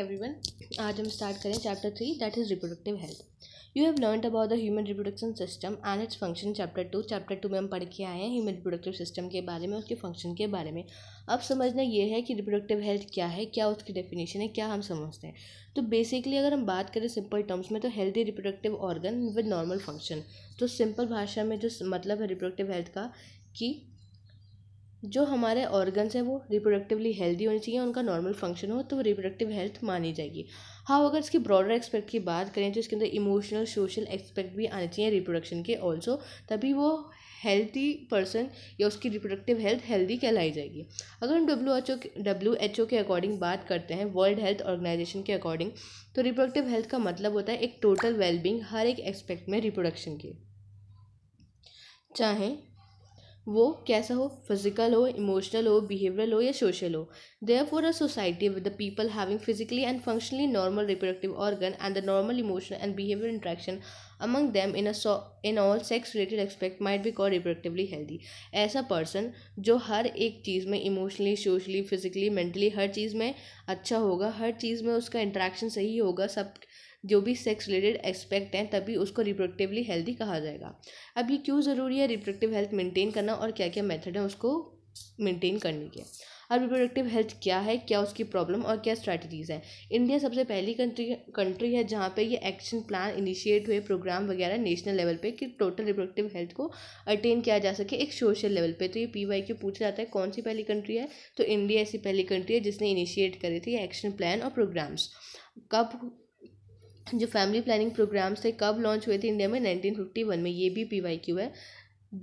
Everyone आज हम start करें chapter three that is reproductive health you have learn about the human reproduction system and its function chapter two chapter two में हम पढ़ के आए हैं ह्यूमन रिप्रोडक्टिव सिस्टम के बारे में उसके फंक्शन के बारे में अब समझना ये है कि रिप्रोडक्टिव हेल्थ क्या है क्या उसकी डेफिनेशन है क्या हम समझते हैं तो बेसिकली अगर हम बात करें सिंपल टर्म्स में तो healthy reproductive organ with normal function तो सिंपल भाषा में जो मतलब है रिप्रोडक्टिव हेल्थ का कि जो हमारे ऑर्गन्स हैं वो रिप्रोडक्टिवली हेल्दी होने चाहिए उनका नॉर्मल फंक्शन हो तो वो रिप्रोडक्टिव हेल्थ मानी जाएगी हाँ अगर इसकी ब्रॉडर एक्सपेक्ट की बात करें तो इसके अंदर इमोशनल सोशल एक्सपेक्ट भी आने चाहिए रिप्रोडक्शन के ऑल्सो तभी वो हेल्थी पर्सन या उसकी रिप्रोडक्टिव हेल्थ हेल्दी कहलाई जाएगी अगर हम W H O W H O के अकॉर्डिंग बात करते हैं वर्ल्ड हेल्थ ऑर्गेनाइजेशन के अकॉर्डिंग तो रिप्रोडक्टिव हेल्थ का मतलब होता है एक टोटल वेलबींग हर एक एक्सपेक्ट में रिप्रोडक्शन के चाहे वो कैसा हो फिज़िकल हो इमोशनल हो बिहेवियरल हो या सोशल हो there for a society with the people having physically and functionally normal reproductive organ and the normal emotional and behaviour interaction among them in in all sex related aspect related aspect call be called ऐसा person जो हर एक चीज़ में emotionally socially physically mentally हर चीज़ में अच्छा होगा हर चीज़ में उसका इंट्रैक्शन सही होगा सब जो भी सेक्स रिलेटेड एस्पेक्ट हैं तभी उसको रिप्रोडक्टिवली हेल्दी कहा जाएगा अब ये क्यों ज़रूरी है रिप्रोडक्टिव हेल्थ मेंटेन करना और क्या क्या मेथड है उसको मेंटेन करने के अब रिप्रोडक्टिव हेल्थ क्या है क्या उसकी प्रॉब्लम और क्या स्ट्रैटेजीज़ हैं इंडिया सबसे पहली कंट्री कंट्री है जहाँ पे ये एक्शन प्लान इनिशिएट हुए प्रोग्राम वगैरह नेशनल लेवल पे कि टोटल रिप्रोडक्टिव हेल्थ को अटेन किया जा सके एक सोशल लेवल पे तो ये पी वाई क्यू पूछा जाता है कौन सी पहली कंट्री है तो इंडिया ऐसी पहली कंट्री है जिसने इनिशिएट करी थी एक्शन प्लान और प्रोग्राम्स कब जो फैमिली प्लानिंग प्रोग्राम्स थे कब लॉन्च हुए थे इंडिया में नाइनटीन फिफ्टी वन में ये भी पी वाई क्यू है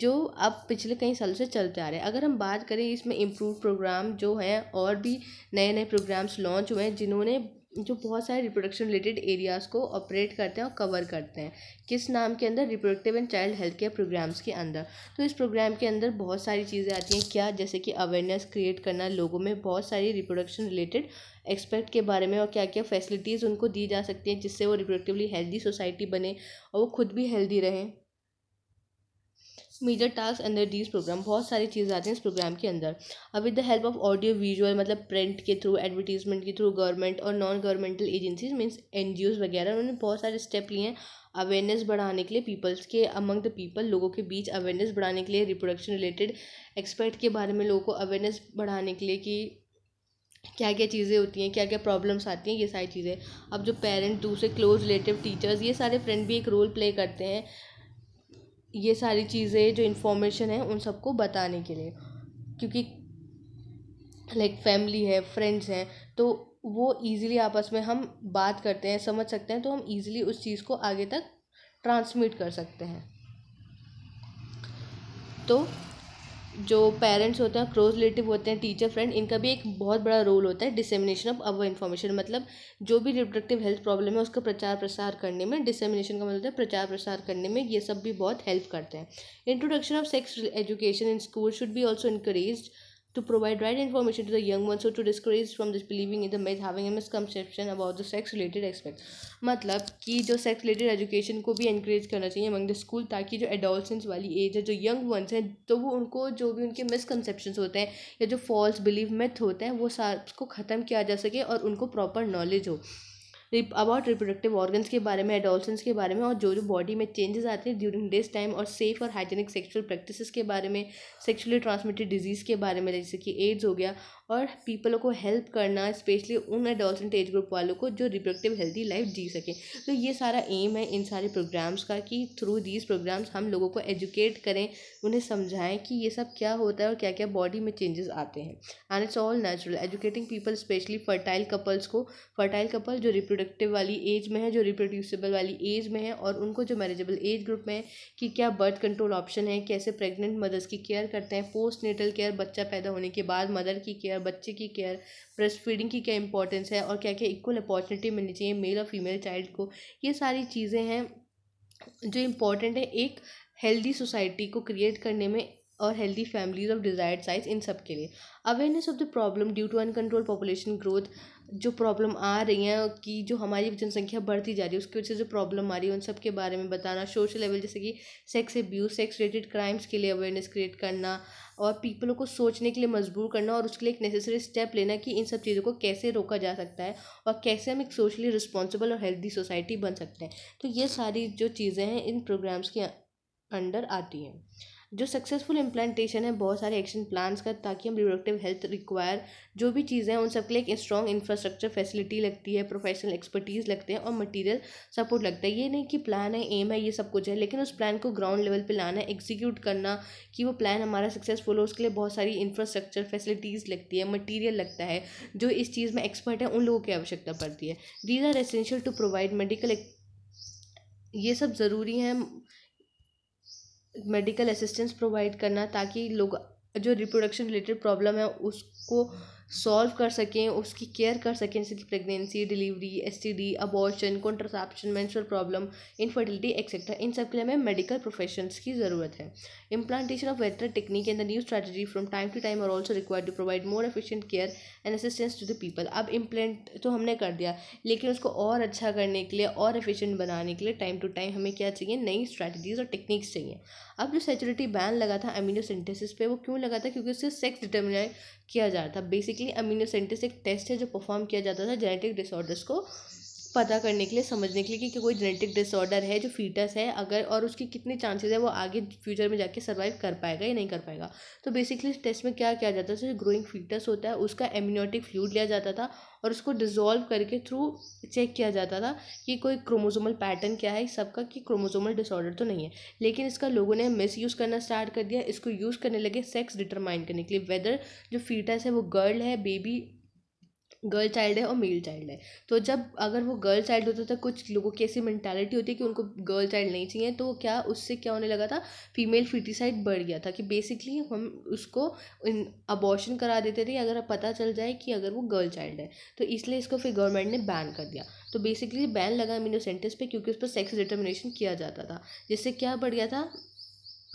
जो अब पिछले कई सालों से चलते आ रहे हैं अगर हम बात करें इसमें इम्प्रूव प्रोग्राम जो हैं और भी नए नए प्रोग्राम्स लॉन्च हुए हैं जिन्होंने जो बहुत सारे रिप्रोडक्शन रिलेटेड एरियाज़ को ऑपरेट करते हैं और कवर करते हैं किस नाम के अंदर reproductive and child health care programmes के अंदर तो इस प्रोग्राम के अंदर बहुत सारी चीज़ें आती हैं क्या जैसे कि अवेयरनेस क्रिएट करना लोगों में बहुत सारी रिप्रोडक्शन रिलेटेड एक्सपेक्ट के बारे में और क्या क्या फैसिलिटीज़ उनको दी जा सकती हैं जिससे वो रिप्रोडक्टिवली हेल्दी सोसाइटी बने और वो खुद भी हेल्दी रहें मेजर टास्क अंदर दीज प्रोग्राम बहुत सारी चीज़ आती हैं इस प्रोग्राम के अंदर अब with the help of audio visual मतलब प्रिंट के थ्रू एडवर्टीजमेंट के थ्रू गवर्नमेंट और non governmental agencies means N G Os वगैरह उन्होंने बहुत सारे स्टेप लिए हैं अवेयरनेस बढ़ाने के लिए पीपल्स के अमंग द पीपल लोगों के बीच अवेयरनेस बढ़ाने के लिए रिप्रोडक्शन रिलेटेड एक्सपर्ट के बारे में लोगों को अवेयरनेस बढ़ाने के लिए कि क्या क्या चीज़ें होती हैं क्या क्या प्रॉब्लम्स आती हैं ये सारी चीज़ें अब जो पेरेंट दूसरे क्लोज रिलेटिव टीचर्स ये सारे फ्रेंड भी एक रोल प्ले करते हैं ये सारी चीज़ें जो इन्फॉर्मेशन है उन सबको बताने के लिए क्योंकि लाइक फैमिली है फ्रेंड्स हैं तो वो ईज़िली आपस में हम बात करते हैं समझ सकते हैं तो हम ईज़िली उस चीज़ को आगे तक ट्रांसमिट कर सकते हैं तो जो पेरेंट्स होते हैं क्लोज रिलेटिव होते हैं टीचर फ्रेंड इनका भी एक बहुत बड़ा रोल होता है डिसेमिनेशन ऑफ अवर इन्फॉर्मेशन मतलब जो भी रिप्रोडक्टिव हेल्थ प्रॉब्लम है उसका प्रचार प्रसार करने में डिसेमिनेशन का मतलब है प्रचार प्रसार करने में ये सब भी बहुत हेल्प करते हैं introduction of sex education in school should भी also increase to provide right information to the young ones so to discourage from this believing in the myth having a misconception about the sex related aspect मतलब कि जो sex related education को भी इनक्रेज करना चाहिए among the school ताकि जो adolescence वाली एज है जो यंग वंस हैं तो वो उनको जो भी उनके मिसकनसेप्शंस होते हैं या जो फॉल्स बिलीव मिथ होते हैं वो सार को ख़त्म किया जा सके और उनको प्रॉपर नॉलेज हो अबाउट रिप्रोडक्टिव ऑर्गन्स के बारे में एडोलसेंस के बारे में और जो जो बॉडी में चेंजेस आते हैं ड्यूरिंग दिस टाइम और सेफ और हाइजेनिक सेक्सुअल प्रैक्टिसेस के बारे में सेक्सुअली ट्रांसमिटेड डिजीज़ के बारे में जैसे कि एड्स हो गया और पीपल को हेल्प करना स्पेशली उन एडोल्सेंट एज ग्रुप वालों को जो रिप्रोडक्टिव हेल्दी लाइफ जी सकें तो ये सारा एम है इन सारे प्रोग्राम्स का कि थ्रू दीज प्रोग्राम्स हम लोगों को एजुकेट करें उन्हें समझाएं कि ये सब क्या होता है और क्या क्या बॉडी में चेंजेस आते हैं and its all natural educating people specially fertile couples को फर्टाइल कपल जो रिप्रोडक्टिव वाली एज में है जो रिप्रोड्यूसेबल वाली एज में है और उनको जो मैरिजेबल एज ग्रुप में है कि क्या बर्थ कंट्रोल ऑप्शन है कैसे प्रेगनेंट मदर्स की केयर करते हैं पोस्ट नेटल केयर बच्चा पैदा होने के बाद मदर की केयर केयर बच्चे की केयर ब्रेस्ट फीडिंग की क्या इंपॉर्टेंस है और क्या क्या इक्वल अपॉर्चुनिटी मिलनी चाहिए मेल और फीमेल चाइल्ड को ये सारी चीज़ें हैं जो इम्पोर्टेंट है एक हेल्दी सोसाइटी को क्रिएट करने में और healthy families of desired size इन सब के लिए awareness of the problem due to uncontrol population growth जो प्रॉब्लम आ रही हैं कि जो हमारी जनसंख्या बढ़ती जा रही है उसकी वजह से जो प्रॉब्लम आ रही है उन सब के बारे में बताना सोशल लेवल जैसे कि sex abuse sex related crimes के लिए अवेयरनेस क्रिएट करना और पीपलों को सोचने के लिए मजबूर करना और उसके लिए एक नेसेसरी स्टेप लेना कि इन सब चीज़ों को कैसे रोका जा सकता है और कैसे हम एक सोशली रिस्पॉन्सिबल और हेल्दी सोसाइटी बन सकते हैं तो ये सारी जो चीज़ें हैं इन प्रोग्राम्स के अंडर आती हैं जो सक्सेसफुल इम्प्लांटेशन है बहुत सारे एक्शन प्लान्स का ताकि हम रिप्रोडक्टिव हेल्थ रिक्वायर जो भी चीज़ें हैं उन सब के लिए एक स्ट्रॉन्ग इंफ्रास्ट्रक्चर फैसिलिटी लगती है प्रोफेशनल एक्सपर्टीज़ लगते हैं और मटीरियल सपोर्ट लगता है ये नहीं कि प्लान है एम है ये सब कुछ है लेकिन उस प्लान को ग्राउंड लेवल पर लाना एग्जीक्यूट करना कि वो प्लान हमारा सक्सेसफुल हो उसके लिए बहुत सारी इंफ्रास्ट्रक्चर फैसिलिटीज़ लगती है मटीरियल लगता है जो इस चीज़ में एक्सपर्ट है उन लोगों की आवश्यकता पड़ती है these are essential to provide medical ये सब ज़रूरी हैं मेडिकल असिस्टेंस प्रोवाइड करना ताकि लोग जो रिप्रोडक्शन रिलेटेड प्रॉब्लम है उसको सॉल्व कर सकें उसकी केयर कर सकें जैसे कि pregnancy delivery S T D abortion contraception menstrual problem infertility etcetera इन सब के लिए हमें मेडिकल प्रोफेशंस की ज़रूरत है implantation of better technique and the new strategy from time to time are also required to provide more efficient care and assistance to the people अब implement तो हमने कर दिया लेकिन उसको और अच्छा करने के लिए और एफिशियंट बनाने के लिए टाइम टू टाइम हमें क्या चाहिए नई स्ट्रैटेजीज और टेक्निक्स चाहिए अब जो सेचुरिटी बैन लगा था अमीनो सेंटेसिस पे वो क्यों लगा था क्योंकि उससे सेक्स डिटर्मिन किया जा रहा था बेसिकली अमीनो एक टेस्ट है जो परफॉर्म किया जाता था जेनेटिक डिसऑर्डर्स को पता करने के लिए समझने के लिए कि कोई जेनेटिक डिसऑर्डर है जो फीटस है अगर और उसके कितने चांसेस है वो आगे फ्यूचर में जाके सर्वाइव कर पाएगा या नहीं कर पाएगा तो बेसिकली इस टेस्ट में क्या किया जाता है ग्रोइंग फीटस होता है उसका एम्यूनोटिक फ्लूड लिया जाता था और उसको डिजोल्व करके थ्रू चेक किया जाता था कि कोई क्रोमोजोमल पैटर्न क्या है सबका कि क्रोमोजोमल डिसऑर्डर तो नहीं है लेकिन इसका लोगों ने मिस यूज़ करना स्टार्ट कर दिया इसको यूज़ करने लगे सेक्स डिटरमाइन करने के लिए वेदर जो फीटस है वो गर्ल है बेबी गर्ल चाइल्ड है और मेल चाइल्ड है तो जब अगर वो गर्ल चाइल्ड होता था कुछ लोगों की ऐसी मैंटेलिटी होती है कि उनको गर्ल चाइल्ड नहीं चाहिए तो क्या उससे क्या होने लगा था फीमेल फिटिसाइड बढ़ गया था कि बेसिकली हम उसको अबॉर्शन करा देते थे अगर पता चल जाए कि अगर वो गर्ल चाइल्ड है तो इसलिए इसको फिर गवर्नमेंट ने बैन कर दिया तो बेसिकली बैन लगा अमीनोसेंटिस पर क्योंकि उस पर सेक्स डिटर्मिनेशन किया जाता था जिससे क्या बढ़ गया था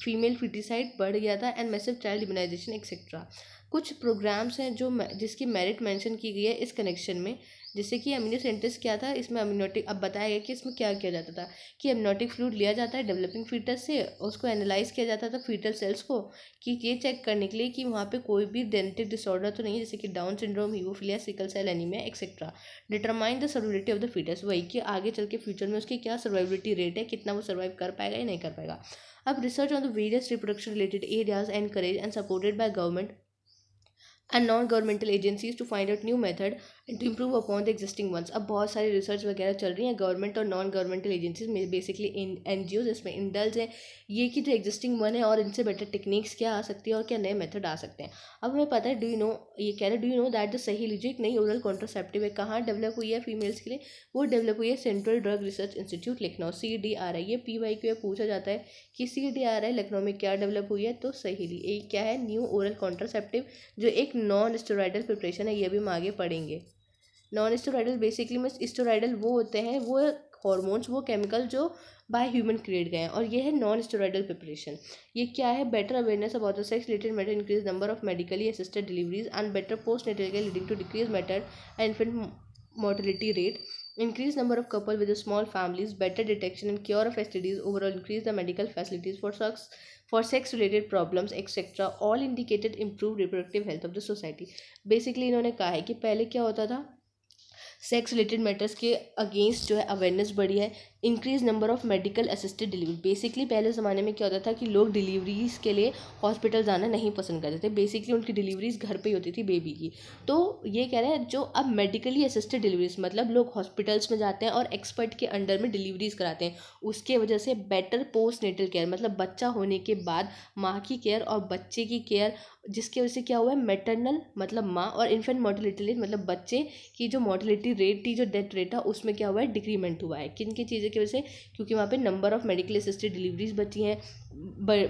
फीमेल फिटिसाइड बढ़ गया था and massive child immunisation etcetera कुछ प्रोग्राम्स हैं जो जिसकी मेरिट मेंशन की गई है इस कनेक्शन में जैसे कि अमीनो सेंटिस क्या था इसमें अमीनोटिक अब बताया गया कि इसमें क्या किया जाता था कि अमीनोटिक फ्लूड लिया जाता है डेवलपिंग फीटस से उसको एनालाइज किया जाता था फीटल सेल्स को कि ये चेक करने के लिए कि वहाँ पे कोई भी डेंटिक डिसऑर्डर तो नहीं है जैसे कि Down syndrome haemophilia sickle cell anaemia etcetera determine the servility of the foetus वही कि आगे चल के फ्यूचर में उसकी क्या सर्वाइबिलिटी रेट है कितना वो सर्वाइव कर पाएगा या नहीं कर पाएगा अब research on the various reproduction related areas courage and supported by government and non governmental agencies to find out new method and to improve upon the existing ones अब बहुत सारी रिसर्च वगैरह चल रही हैं गवर्नमेंट और नॉन गवर्नमेंटल एजेंसीज में basically इन एन जी ओज इसमें इंडल्स हैं ये कि जो एग्जिस्टिंग वन है और इनसे बेटर टेक्निक्स क्या आ सकती है और क्या नए मेथड आ सकते हैं अब हमें पता है डू यू नो ये कह रहे do you know that the सही लीजिए एक नई ओरल कॉन्ट्रोसेप्टिव है कहाँ डेवलप हुई है फीमेल्स के लिए वो डेवलप हुई है Central drug research institute Lucknow C D R I ये पी वाई क्यू पूछा जाता है कि C D R I Lucknow में क्या डेवलप हुई है तो सही ली एक क्या है न्यू ओरल कॉन्ट्रोसेप्टिव जो एक नॉन स्टोराइडल प्रिपरेशन है ये भी हम आगे पढ़ेंगे non steroidal basically mean steroidal वो होते हैं वो हॉर्मोन्स वो केमिकल जो बाय ह्यूमन क्रिएट गए हैं और ये है नॉन स्टोराइडल प्रिपरेशन ये क्या है better awareness about the sex related matter increase number of medically assisted deliveries and better post natal के leading to decrease matter and infant mortality rate increase number of couple with small families better detection and cure of STDs overall increase the medical facilities for sucks for sex related problems etcetera all indicated improve reproductive health of the society basically इन्होंने कहा है कि पहले क्या होता था sex related matters के against जो है अवेयरनेस बढ़ी है increase number of medical assisted delivery basically पहले ज़माने में क्या होता था कि लोग डिलीवरीज़ के लिए हॉस्पिटल जाना नहीं पसंद करते थे बेसिकली उनकी डिलीवरीज़ घर पे ही होती थी बेबी की तो ये कह रहे हैं जो अब मेडिकली असिस्टेड डिलीवरीज मतलब लोग हॉस्पिटल्स में जाते हैं और एक्सपर्ट के अंडर में डिलीवरीज़ कराते हैं उसके वजह से बेटर पोस्ट नेटल केयर मतलब बच्चा होने के बाद माँ की केयर और बच्चे की केयर जिसकी वजह से क्या हुआ है मेटरनल मतलब माँ और इन्फेंट मोर्टिलिटी मतलब बच्चे की जो मोर्टिलिटी रेट थी जो डेथ रेट था उसमें क्या हुआ है डिक्रीमेंट हुआ है किन की चीज़ें की वजह से क्योंकि वहाँ पे number of medical assisted deliveries बची हैं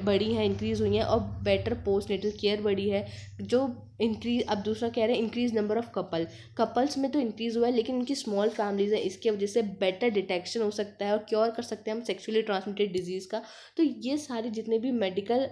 बढ़ी हैं इंक्रीज़ हुई हैं और बेटर पोस्ट नेटल केयर बढ़ी है जो इंक्रीज अब दूसरा कह रहे हैं increase number of couple couples में तो इंक्रीज़ हुआ है लेकिन उनकी स्मॉल फैमिलीज़ हैं इसकी वजह से बेटर डिटेक्शन हो सकता है और क्योर कर सकते हैं हम सेक्सुअली ट्रांसमिटेड डिजीज़ का तो ये सारे जितने भी मेडिकल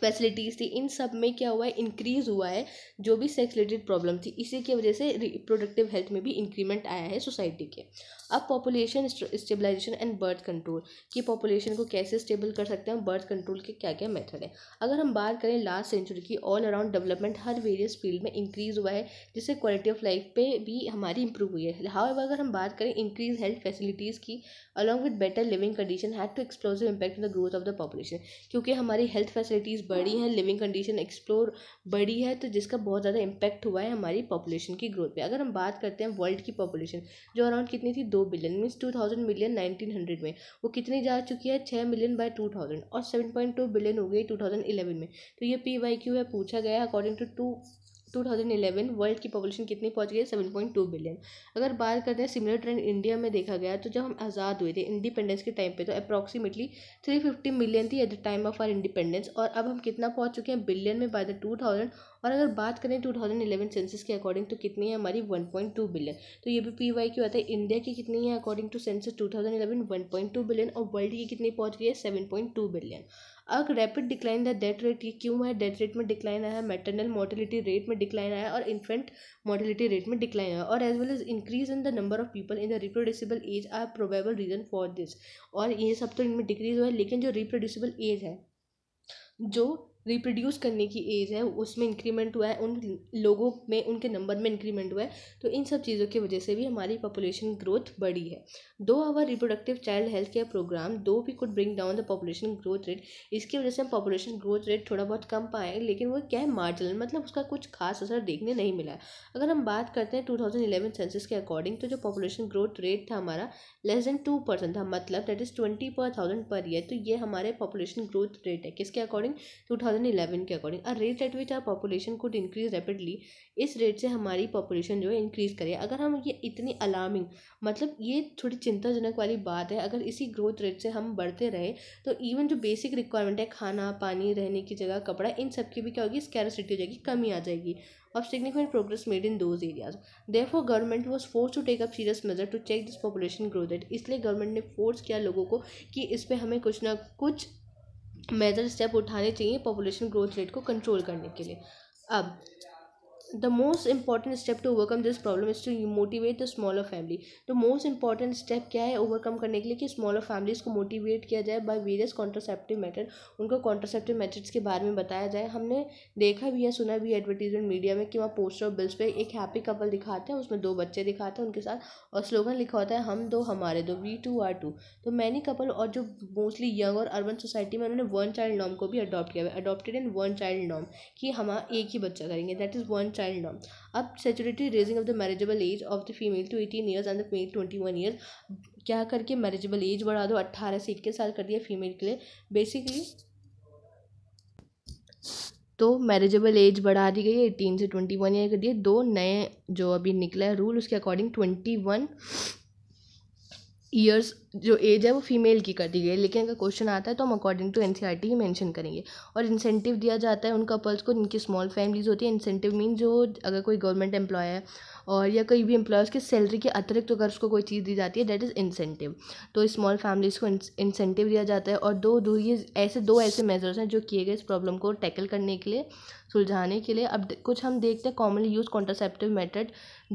फैसिलिटीज़ थी इन सब में क्या हुआ है इंक्रीज़ हुआ है जो भी सेक्स रिलेटेड प्रॉब्लम थी इसी की वजह से रिप्रोडक्टिव हेल्थ में भी इंक्रीमेंट आया है सोसाइटी के अब population stabilization and birth control कि पॉपुलेशन को कैसे स्टेबल कर सकते हैं बर्थ कंट्रोल के क्या क्या मेथड है अगर हम बात करें लास्ट सेंचुरी की ऑल अराउंड डेवलपमेंट हर वेरियस फील्ड में इंक्रीज हुआ है जिससे क्वालिटी ऑफ लाइफ पे भी हमारी इंप्रूव हुई है हाउ अगर हम बात करें इंक्रीज हेल्थ फैसिलिटीज़ की along with better living condition had to explosive impact in the growth of the population क्योंकि हमारी हेल्थ फैसिलिटीज़ बढ़ी हैं लिविंग कंडीशन एक्सप्लोर बढ़ी है तो जिसका बहुत ज़्यादा इम्पैक्ट हुआ है हमारी पॉपुलेशन की ग्रोथ पर अगर हम बात करते हैं वर्ल्ड की पॉपुलेशन जो अराउंड कितनी थी दो दो billion means two thousand million nineteen hundred में वो कितनी जा चुकी है छः मिलियन बाय टू थाउजेंड और सेवन पॉइंट टू बिलियन हो गई टू थाउजेंड इलेवन में तो ये पी वाई क्यू है पूछा गया according to two two thousand eleven world की पॉपुलेशन कितनी पहुंच गई सेवन पॉइंट टू बिलियन अगर बात करते हैं सिमिलर ट्रेंड इंडिया में देखा गया तो जब हम आज़ाद हुए थे इंडिपेंडेंस के टाइम पे तो अप्रॉक्सीमेटली थ्री फिफ्टी मिलियन थी at the time of our independence और अब हम कितना पहुंच चुके हैं बिलियन में बाय द टू थाउजेंड और अगर बात करें टू थाउजेंड इलेवन सेंसिस के अकॉर्डिंग तो कितनी है हमारी वन पॉइंट टू बिलियन तो ये भी पी वाई की बात है इंडिया की कितनी है according to census two thousand eleven one point two billion और वर्ल्ड की कितनी पहुँच गई है सेवन पॉइंट टू बिलियन एक rapid decline the death rate ये क्यों है डेथ रेट में डिक्लाइन आया है मेटरनल मोर्टिलिटी रेट में डिक्लाइन आया और इन्फेंट मोर्टिलिटी रेट में डिक्लाइन आया और as well as increase in the number of people in the reproducible age are probable reason for this और ये सब तो इनमें डिक्रीज हुआ है लेकिन जो रिप्रोड्यूसिबल एज है जो रिप्रोड्यूस करने की एज है उसमें इंक्रीमेंट हुआ है उन लोगों में उनके नंबर में इंक्रीमेंट हुआ है तो इन सब चीज़ों की वजह से भी हमारी पॉपुलेशन ग्रोथ बढ़ी है though our reproductive child health care programme though भी could bring down the population growth rate इसकी वजह से हम पॉपुलेशन ग्रोथ रेट थोड़ा बहुत कम पाए लेकिन वो क्या है मार्जिनल मतलब उसका कुछ खास असर देखने नहीं मिला है अगर हम बात करते हैं टू थाउजेंड इलेवन सेंसिस के अकॉर्डिंग तो जो पॉपुलेशन ग्रोथ रेट था हमारा लेस देन टू परसेंट था मतलब that is twenty per thousand per year तो ये हमारे पॉपुलेशन ग्रोथ रेट है किसके अकॉर्डिंग टू 2011 के according a rate at which our population could increase rapidly इस रेट से हमारी पॉपुलेशन जो है इंक्रीज़ करे अगर हम ये इतनी अलार्मिंग मतलब ये थोड़ी चिंताजनक वाली बात है अगर इसी ग्रोथ रेट से हम बढ़ते रहे तो इवन जो बेसिक रिक्वायरमेंट है खाना पानी रहने की जगह कपड़ा इन सब की भी क्या होगी स्कैरसिटी हो जाएगी कमी आ जाएगी significant progress made in those areas therefore government was force to take up serious measure to check this population growth rate इसलिए गवर्नमेंट ने फोर्स किया लोगों को कि इस पर हमें कुछ ना कुछ मेजर स्टेप उठाने चाहिए पॉपुलेशन ग्रोथ रेट को कंट्रोल करने के लिए अब the most important step to overcome this problem is to motivate the smaller family तो मोस्ट इंपॉर्टेंट स्टेप क्या है ओवरकम करने के लिए कि स्मॉलर फैमिलीज को मोटिवेट किया जाए बाय वेरियस कॉन्ट्रोसेप्टिव मेथड उनको कॉन्ट्रोसेप्टिव मैथड्स के बारे में बताया जाए हमने देखा भी है सुना भी है एडवर्टीजमेंट मीडिया में कि वहाँ पोस्टर और बिल्स पर एक हैप्पी कपल दिखाते हैं उसमें दो बच्चे दिखाते हैं उनके साथ और स्लोगन लिखा होता है हम दो हमारे दो वी टू आर टू तो मैनी कपल और जो मोस्टली यंग और अर्बन सोसाइटी में उन्होंने वन चाइल्ड नॉम को भी अडॉप्ट किया है अडॉप्टेड इन वन चाइल्ड नॉम कि हम एक ही बच्चा करेंगे दैट इज़ वन चाइल्ड नॉम अब सेचुरिटी raising of the marriageable age of the female to eighteen years and the male twenty one years क्या करके मैरिजेबल एज बढ़ा दो अट्ठारह से इक्कीस साल कर दिया फीमेल के लिए बेसिकली तो मैरिजेबल एज बढ़ा दी गई है एटीन से ट्वेंटी वन ईयर कर दिए दो नए जो अभी निकला है रूल उसके अकॉर्डिंग ट्वेंटी वन ईयर्स जो एज है वो फीमेल की कर दी गई है लेकिन अगर क्वेश्चन आता है तो हम according to N C R T ही मैंशन करेंगे और इंसेंटिव दिया जाता है उन कपल्स को जिनकी स्मॉल फैमिलीज़ होती है इंसेंटिव मीन जो अगर कोई गवर्नमेंट एम्प्लॉय है और या कोई भी एम्प्लॉयज़ की सैलरी के अतिरिक्त अगर उसको कोई चीज़ दी जाती है डेट इज़ इंसेंटिव तो स्मॉल फैमिलीज़ को इंसेंटिव दिया जाता है और दो दो ये ऐसे दो ऐसे मेजर्स हैं जो किए गए इस प्रॉब्लम को टैकल करने के लिए सुलझाने के लिए अब कुछ हम देखते हैं कॉमनली यूज कॉन्ट्रासेप्टिव मेथड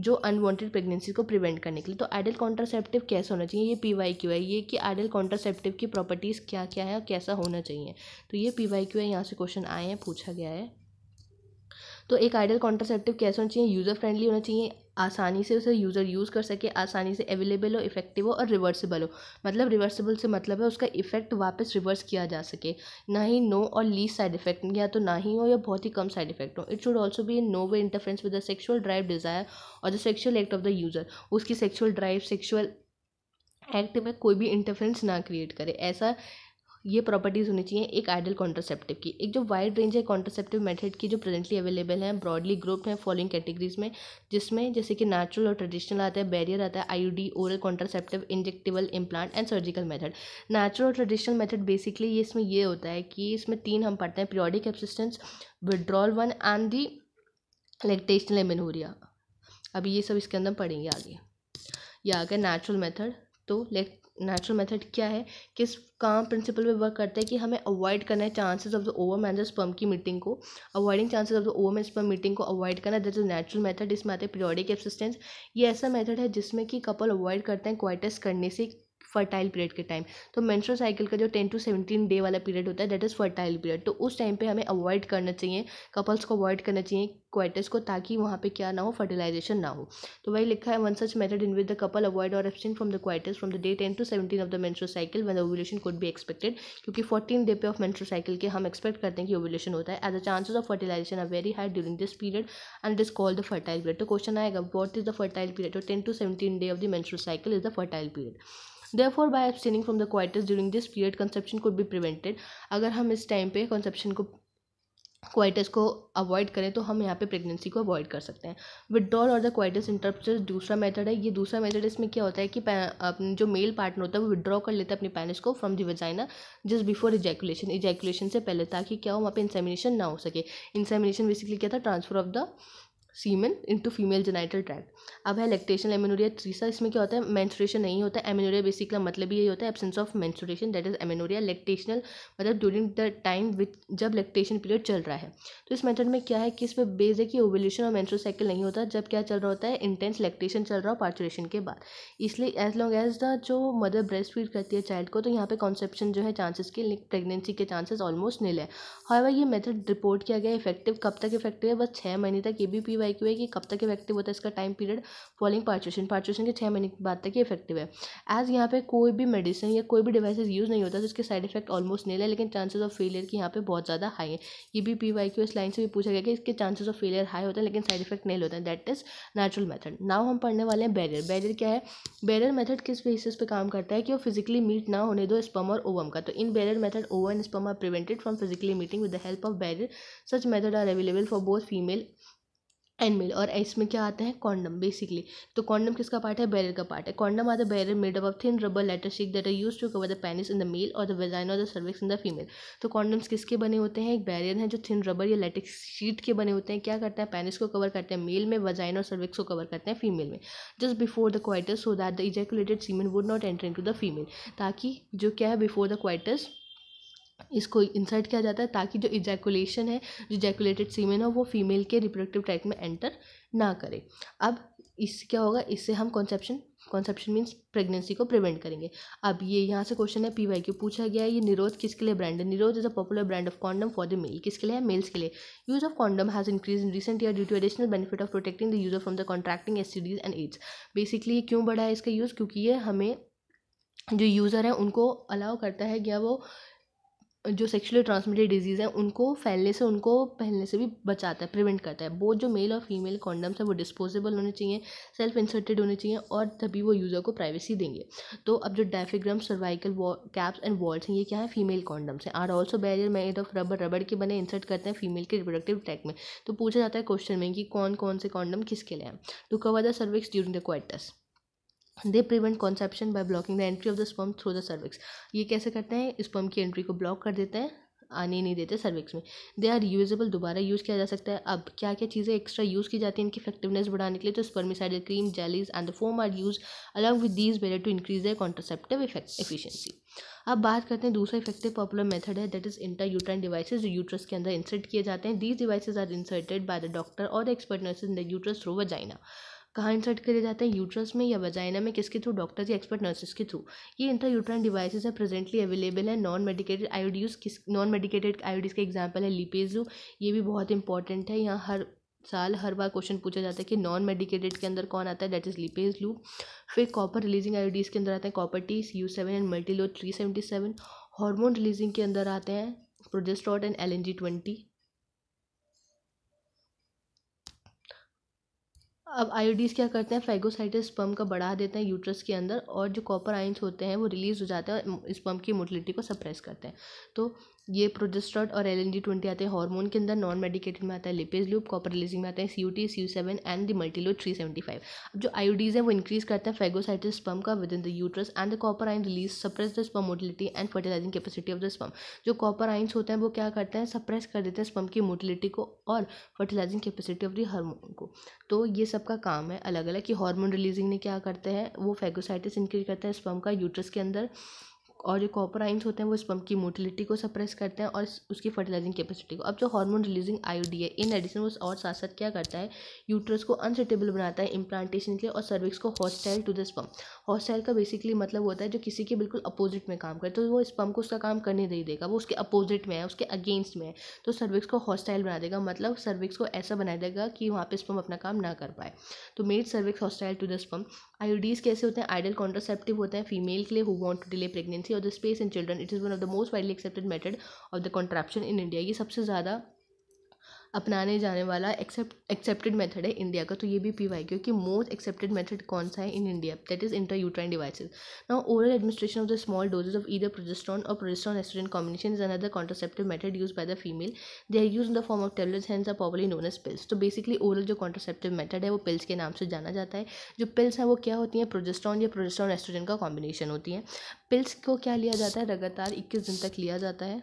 जो अनवांटेड प्रेगनेंसी को प्रिवेंट करने के लिए तो आइडल कॉन्ट्रासेप्टिव कैसा होना चाहिए ये पी वाई क्यू है ये कि आइडल कॉन्ट्रासेप्टिव की प्रॉपर्टीज़ क्या क्या है और कैसा होना चाहिए तो ये पी वाई क्यू है यहाँ से क्वेश्चन आए हैं पूछा गया है तो एक आइडियल कॉन्ट्रासेप्टिव कैसे होना चाहिए यूज़र फ्रेंडली होना चाहिए आसानी से उसे यूज़र यूज़ कर सके आसानी से अवेलेबल हो इफेक्टिव हो और रिवर्सिबल हो मतलब रिवर्सिबल से मतलब है उसका इफेक्ट वापस रिवर्स किया जा सके ना ही नो और लीज साइड इफेक्ट या तो ना ही हो या बहुत ही कम साइड इफेक्ट हो इट शुड ऑल्सो भी no way interference with the sexual drive desire और the sexual act of the user उसकी सेक्शुअल ड्राइव सेक्शुअल एक्ट में कोई भी इंटरफेरेंस ना क्रिएट करे ऐसा ये प्रॉपर्टीज़ होनी चाहिए एक आइडियल कॉन्ट्रासेप्टिव की एक जो वाइड रेंज है कॉन्ट्रासेप्टिव मेथड की जो प्रेजेंटली अवेलेबल है ब्रॉडली ग्रुप है फॉलोइंग कैटेगरीज में जिसमें जैसे कि नेचुरल और ट्रेडिशनल आता है बैरियर आता है IUD oral contraceptive injectable implant and surgical method natural और ट्रेडिशनल मेथड बेसिकली ये इसमें ये होता है कि इसमें तीन हम पढ़ते हैं periodic abstinence withdrawal one and the lactational amenorrhoea अभी ये सब इसके अंदर पढ़ेंगे आगे या आ गया नेचुरल मेथड तो लेट नेचुरल मेथड क्या है किस काम प्रिंसिपल पे वर्क करता है कि हमें अवॉइड करना है chances of the ovum sperm की मीटिंग को avoiding chances of the ovum sperm meeting को अवॉइड करना दैट इज नेचुरल मेथड इसमें आते हैं पीरियोडिक एक्सिस्टेंस ये ऐसा मेथड है जिसमें कि कपल अवॉइड करते हैं क्वाइटस करने से फर्टाइल पीरियड के टाइम तो मेंस्ट्रुअल साइकिल का जो टेन टू सेवनटीन डे वाला पीरियड होता है दैट इज़ फर्टाइल पीरियड तो उस टाइम पे हमें अवॉइड करना चाहिए कपल्स को अवॉइड करना चाहिए क्वेटस को ताकि वहाँ पे क्या ना हो फर्टिलाइजेशन ना हो तो वही लिखा है one such method in with the couple avoid और abstain from the coitus from the day ten to seventeen of the menstrual cycle one ovulation could be expected क्योंकि फोर्टीन डे पे ऑफ मेंस्ट्रुअल साइकिल के हम expect करते हैं कि ovulation होता है as the chances of fertilization are very high during this period and this is the fertile period तो क्वेश्चन आएगा what is the fertile period तो ten to seventeen day of the menstrual cycle is the fertile period therefore by abstaining from the coitus during this period conception could be prevented अगर हम इस time पे conception को coitus को avoid करें तो हम यहाँ पे प्रेगनेंसी को अवॉइड कर सकते हैं विदड्रॉल और द क्वाइटस इंटरप्टर दूसरा मेथड है ये दूसरा मेथड इसमें क्या होता है कि अपने जो मेल पार्टनर होता है वो विदड्रॉ कर लेता है अपने पैनिस को from the vagina just before ejaculation ejaculation से पहले ताकि क्या हो वहाँ पे इंसेमिनेशन ना हो सके इंसेमिनेशन बेसिकली क्या था transfer of the semen into female genital tract अब है लेक्टेशन एमिनोरिया तीसरा इसमें क्या होता है मेंस्ट्रुएशन नहीं होता है एमिनोरिया बेसिकला मतलब यही होता है absence of menstruation that is amenorrhoea lactational मतलब ड्यूरिंग द टाइम विच जब लेक्टेशन पीरियड चल रहा है तो इस मेथड में क्या है कि इस पर बेस है कि ओवल्यूशन और मेंस्ट्रुअल साइकिल नहीं होता जब क्या चल रहा होता है इंटेंस लेक्टेशन चल रहा हो पार्चुरेशन के बाद इसलिए एज लॉन्ग एज द जो मदर ब्रेस्ट फीड करती है चाइल्ड को तो यहाँ पे कॉन्सेप्शन जो है चांसेस के प्रेगनेंसी के चांसेस ऑलमोस्ट नील है हाई ये मेथड रिपोर्ट किया गया इफेक्टिव कब तक इफेक्टिव है बस छः महीने तक ए बी पी वैक्यू है कि कब तक इफेक्टिव होता है इसका time period following parturition parturition के छः महीने के बाद तक ये इफेक्टिव है एज यहाँ पे कोई भी मेडिसिन या कोई भी डिवाइसेज यूज़ नहीं होता तो इसके साइड इफेक्ट ऑलमोस्ट नहीं है लेकिन चांसेस ऑफ फेलियर की यहाँ पे बहुत ज़्यादा हाई है ये भी पी वाई क्यू इस लाइन से भी पूछा गया कि इसके चांसेस ऑफ फेलियर हाई होते हैं लेकिन साइड इफेक्ट नहीं होते हैं that is natural method now हम पढ़ने वाले हैं बैरियर बैरियर क्या है बैरियर मेथड किस बेसिस पे काम करता है कि वो फिजिकली मीट ना होने दो स्पम और ओवम का तो इन barrier method ovum and sperm are prevented from physically meeting with the help of barrier such method are available for both female and male और इसमें क्या आते हैं कॉन्डम बेसिकली तो कॉन्डम किसका पार्ट है बैरियर का पार्ट है condom are the barrier made up of thin rubber latex sheet that are use to cover the penis in the male और द वेजाइन और the cervix in the female तो condoms किसके बने होते हैं एक बैरियर है जो थिन रबर या लेटेक्स शीट के बने होते हैं क्या करते हैं पेनिस को कवर करते हैं मेल में वजाइन और सर्विक्स को कवर करते हैं फीमेल में just before the coitus so that the ejaculated semen would not enter into the female ताकि जो क्या है बिफोर द क्वाइटस इसको इंसर्ट किया जाता है ताकि जो इजैकुलेशन है जो जैकुलेटेड सीमेन हो वो फीमेल के रिप्रोडक्टिव ट्रैक में एंटर ना करे अब इससे क्या होगा इससे हम कॉन्सेप्शन कॉन्सेप्शन मीन्स प्रेगनेंसी को प्रिवेंट करेंगे अब ये यहाँ से क्वेश्चन है पी वाई क्यू पूछा गया है ये निरोध किसके लिए ब्रांड है Nirodh is a popular brand of condom for the male किसके लिए है मेल्स के लिए use of condom has increase in recent year due to additional benefit of protecting the user from the contracting S and AIDS basically ये क्यों बढ़ा है इसका यूज़ क्योंकि ये हमें जो यूज़र है उनको अलाउ करता है क्या वो जो सेक्सुअली ट्रांसमिटेड डिजीज़ है उनको फैलने से उनको फैलने से भी बचाता है प्रिवेंट करता है वो जो मेल और फीमेल कॉन्डम्स हैं वो डिस्पोजेबल होने चाहिए सेल्फ इंसर्टेड होने चाहिए और तभी वो यूज़र को प्राइवेसी देंगे तो अब जो diaphragm cervical caps and vaults हैं ये क्या है फीमेल कॉन्डम्स हैं are also barrier made of rubber रबड़ के बने इंसर्ट करते हैं फीमेल के रिप्रोडक्टिव ट्रैक में तो पूछा जाता है क्वेश्चन में कि कौन कौन से कॉन्डम किसके लिए हैं to cover the cervix during the coitus they prevent conception by blocking the entry of the sperm through the cervix ये कैसे करते हैं स्पर्म की एंट्री को ब्लॉक कर देते हैं आने नहीं देते सर्विक्स में दे आर यूजेबल दोबारा यूज़ किया जा सकता है अब क्या क्या चीज़ें एक्स्ट्रा यूज़ की जाती हैं इनकी इफेक्टिवनेस बढ़ाने के लिए तो spermicidal cream jellies and the foam are use along with these better to increase the contraceptive effect efficiency अब बात करते हैं दूसरा इफेक्टिव पॉपुलर मेथड है that is inter uterine devices जो यूट्रस के अंदर इंसर्ट किए जाते हैं these devices are inserted by the doctor और the expert nurses in the uterus through जाइना कहाँ इंसर्ट करे जाते हैं यूट्रस में या वजाइना में किसके थ्रू डॉक्टर्स या एक्सपर्ट नर्सेस के थ्रू ये इंटर यूट्राइन डिवाइसेज है प्रेजेंटली अवेलेबल है नॉन मेडिकेटेड आयोडीज किस नॉन मेडिकेटेड आयोडीज का एग्जाम्पल है लिपेजो ये भी बहुत इंपॉर्टेंट है यहाँ हर साल हर बार क्वेश्चन पूछा जाता है कि नॉन मेडिकेटेड के अंदर कौन आता है दैट इज लिपेज लूप फिर कॉपर रिलीजिंग आयोडीज के अंदर आते हैं copper T's U seven and multiload three seventy seven hormone releasing के अंदर आते हैं progestasert and L N G twenty अब आयोडीज़ क्या करते हैं फैगोसाइटिस स्पर्म का बढ़ा देते हैं यूट्रस के अंदर और जो कॉपर आइंस होते हैं वो रिलीज़ हो जाते हैं और स्पर्म की मोटिलिटी को सप्रेस करते हैं तो ये प्रोजेस्ट्रॉट और एल एन जी ट्वेंटी आते हैं हॉर्मोन के अंदर नॉन मेडिकेटेड में आता है लिपेज लूप कॉपर रिलीजिंग में आता है C U T C U seven and the multiload three seventy five अब जो आयोडीज है वो इंक्रीज करता है फेगोसाइटिस स्पम का within the uterus and the copper ion release suppress the sperm motility and fertilising capacity of the sperm जो copper ions होते हैं वो क्या करते हैं सप्रेस कर देते हैं स्पम की मोटिलिटी को और fertilising capacity of the hormone को तो ये सब का काम है अलग अलग कि हार्मोन रिलीजिंग ने क्या करते हैं वो फेगोसाइटिस इंक्रीज करता है स्पम का यूट्रस के अंदर और जो कॉपर आइंस होते हैं वो स्पम की मोटिलिटी को सप्रेस करते हैं और उसकी फर्टिलाइजिंग कैपेसिटी को अब जो हार्मोन रिलीजिंग आयोडी है इन एडिशन वो और साथ साथ क्या करता है यूट्रस को अनसिटेबल बनाता है इम्प्लांटेशन के और सर्विक्स को hostile to the sperm hostile का बेसिकली मतलब होता है जो किसी के बिल्कुल अपोजिट में काम करे तो वो स्पम को उसका काम करने नहीं देगा वो उसके अपोजिट में है उसके अगेंस्ट में है तो सर्विक्स को हॉस्टाइल बना देगा मतलब सर्विक्स को ऐसा बना देगा कि वहाँ पर स्पम अपना काम ना कर पाए तो made cervix hostile to the sperm IUDs कैसे होते हैं आइडल कॉन्ट्रासेप्टिव होते हैं फीमेल के लिए who want to delay pregnancy और the space in children it is one of the most widely accepted method of the contraception in India ये सबसे ज़्यादा अपनाने जाने वाला एक्सेप्ट एक्सेप्टेड मेथड है इंडिया का तो ये भी P Y Q most accepted method कौन सा है in India that is inter uterine devices now oral administration of the small doses of either progesterone और progesterone oestrogen combination is another contraceptive method use by the female they are use in the form of tablets hence are popularly known as pills तो basically oral जो contraceptive method है वो pills के नाम से जाना जाता है जो पिल्स हैं वो क्या होती हैं प्रोजेस्ट्रॉन या प्रोजेस्ट्रॉन एस्ट्रोजन का कॉम्बिनेशन होती है पिल्स को क्या लिया जाता है लगातार इक्कीस दिन तक लिया जाता है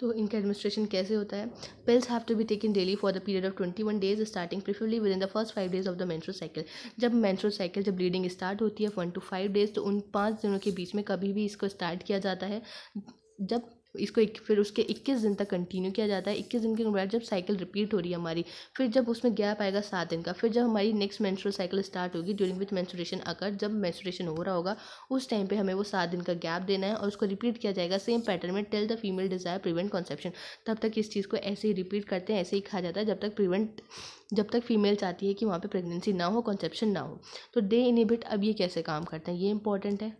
तो इनका एडमिनिस्ट्रेशन कैसे होता है pills have to be taken daily for the period of twenty one days starting preferably within the first five days of the menstrual cycle जब मेंस्ट्रुअल साइकिल जब ब्लीडिंग स्टार्ट होती है वन टू फाइव डेज तो उन पाँच दिनों के बीच में कभी भी इसको स्टार्ट किया जाता है जब इसको एक फिर उसके इक्कीस दिन तक कंटिन्यू किया जाता है इक्कीस दिन के बाद जब साइकिल रिपीट हो रही है हमारी फिर जब उसमें गैप आएगा सात दिन का फिर जब हमारी नेक्स्ट मेंस्ट्रुअल साइकिल स्टार्ट होगी ड्यूरिंग विच मेंस्ट्रुएशन अगर जब मेंस्ट्रुएशन हो रहा होगा उस टाइम पे हमें वो सात दिन का गैप देना है और उसको रिपीट किया जाएगा सेम पैटर्न में till the female desire prevent conception तब तक इस चीज़ को ऐसे ही रिपीट करते हैं ऐसे ही कहा जाता है जब तक प्रिवेंट जब तक फीमेल चाहती है कि वहाँ पर प्रेगनेंसी ना हो कॉन्सेप्शन ना हो तो डे इनिबिट अब ये कैसे काम करते हैं ये इंपॉर्टेंट है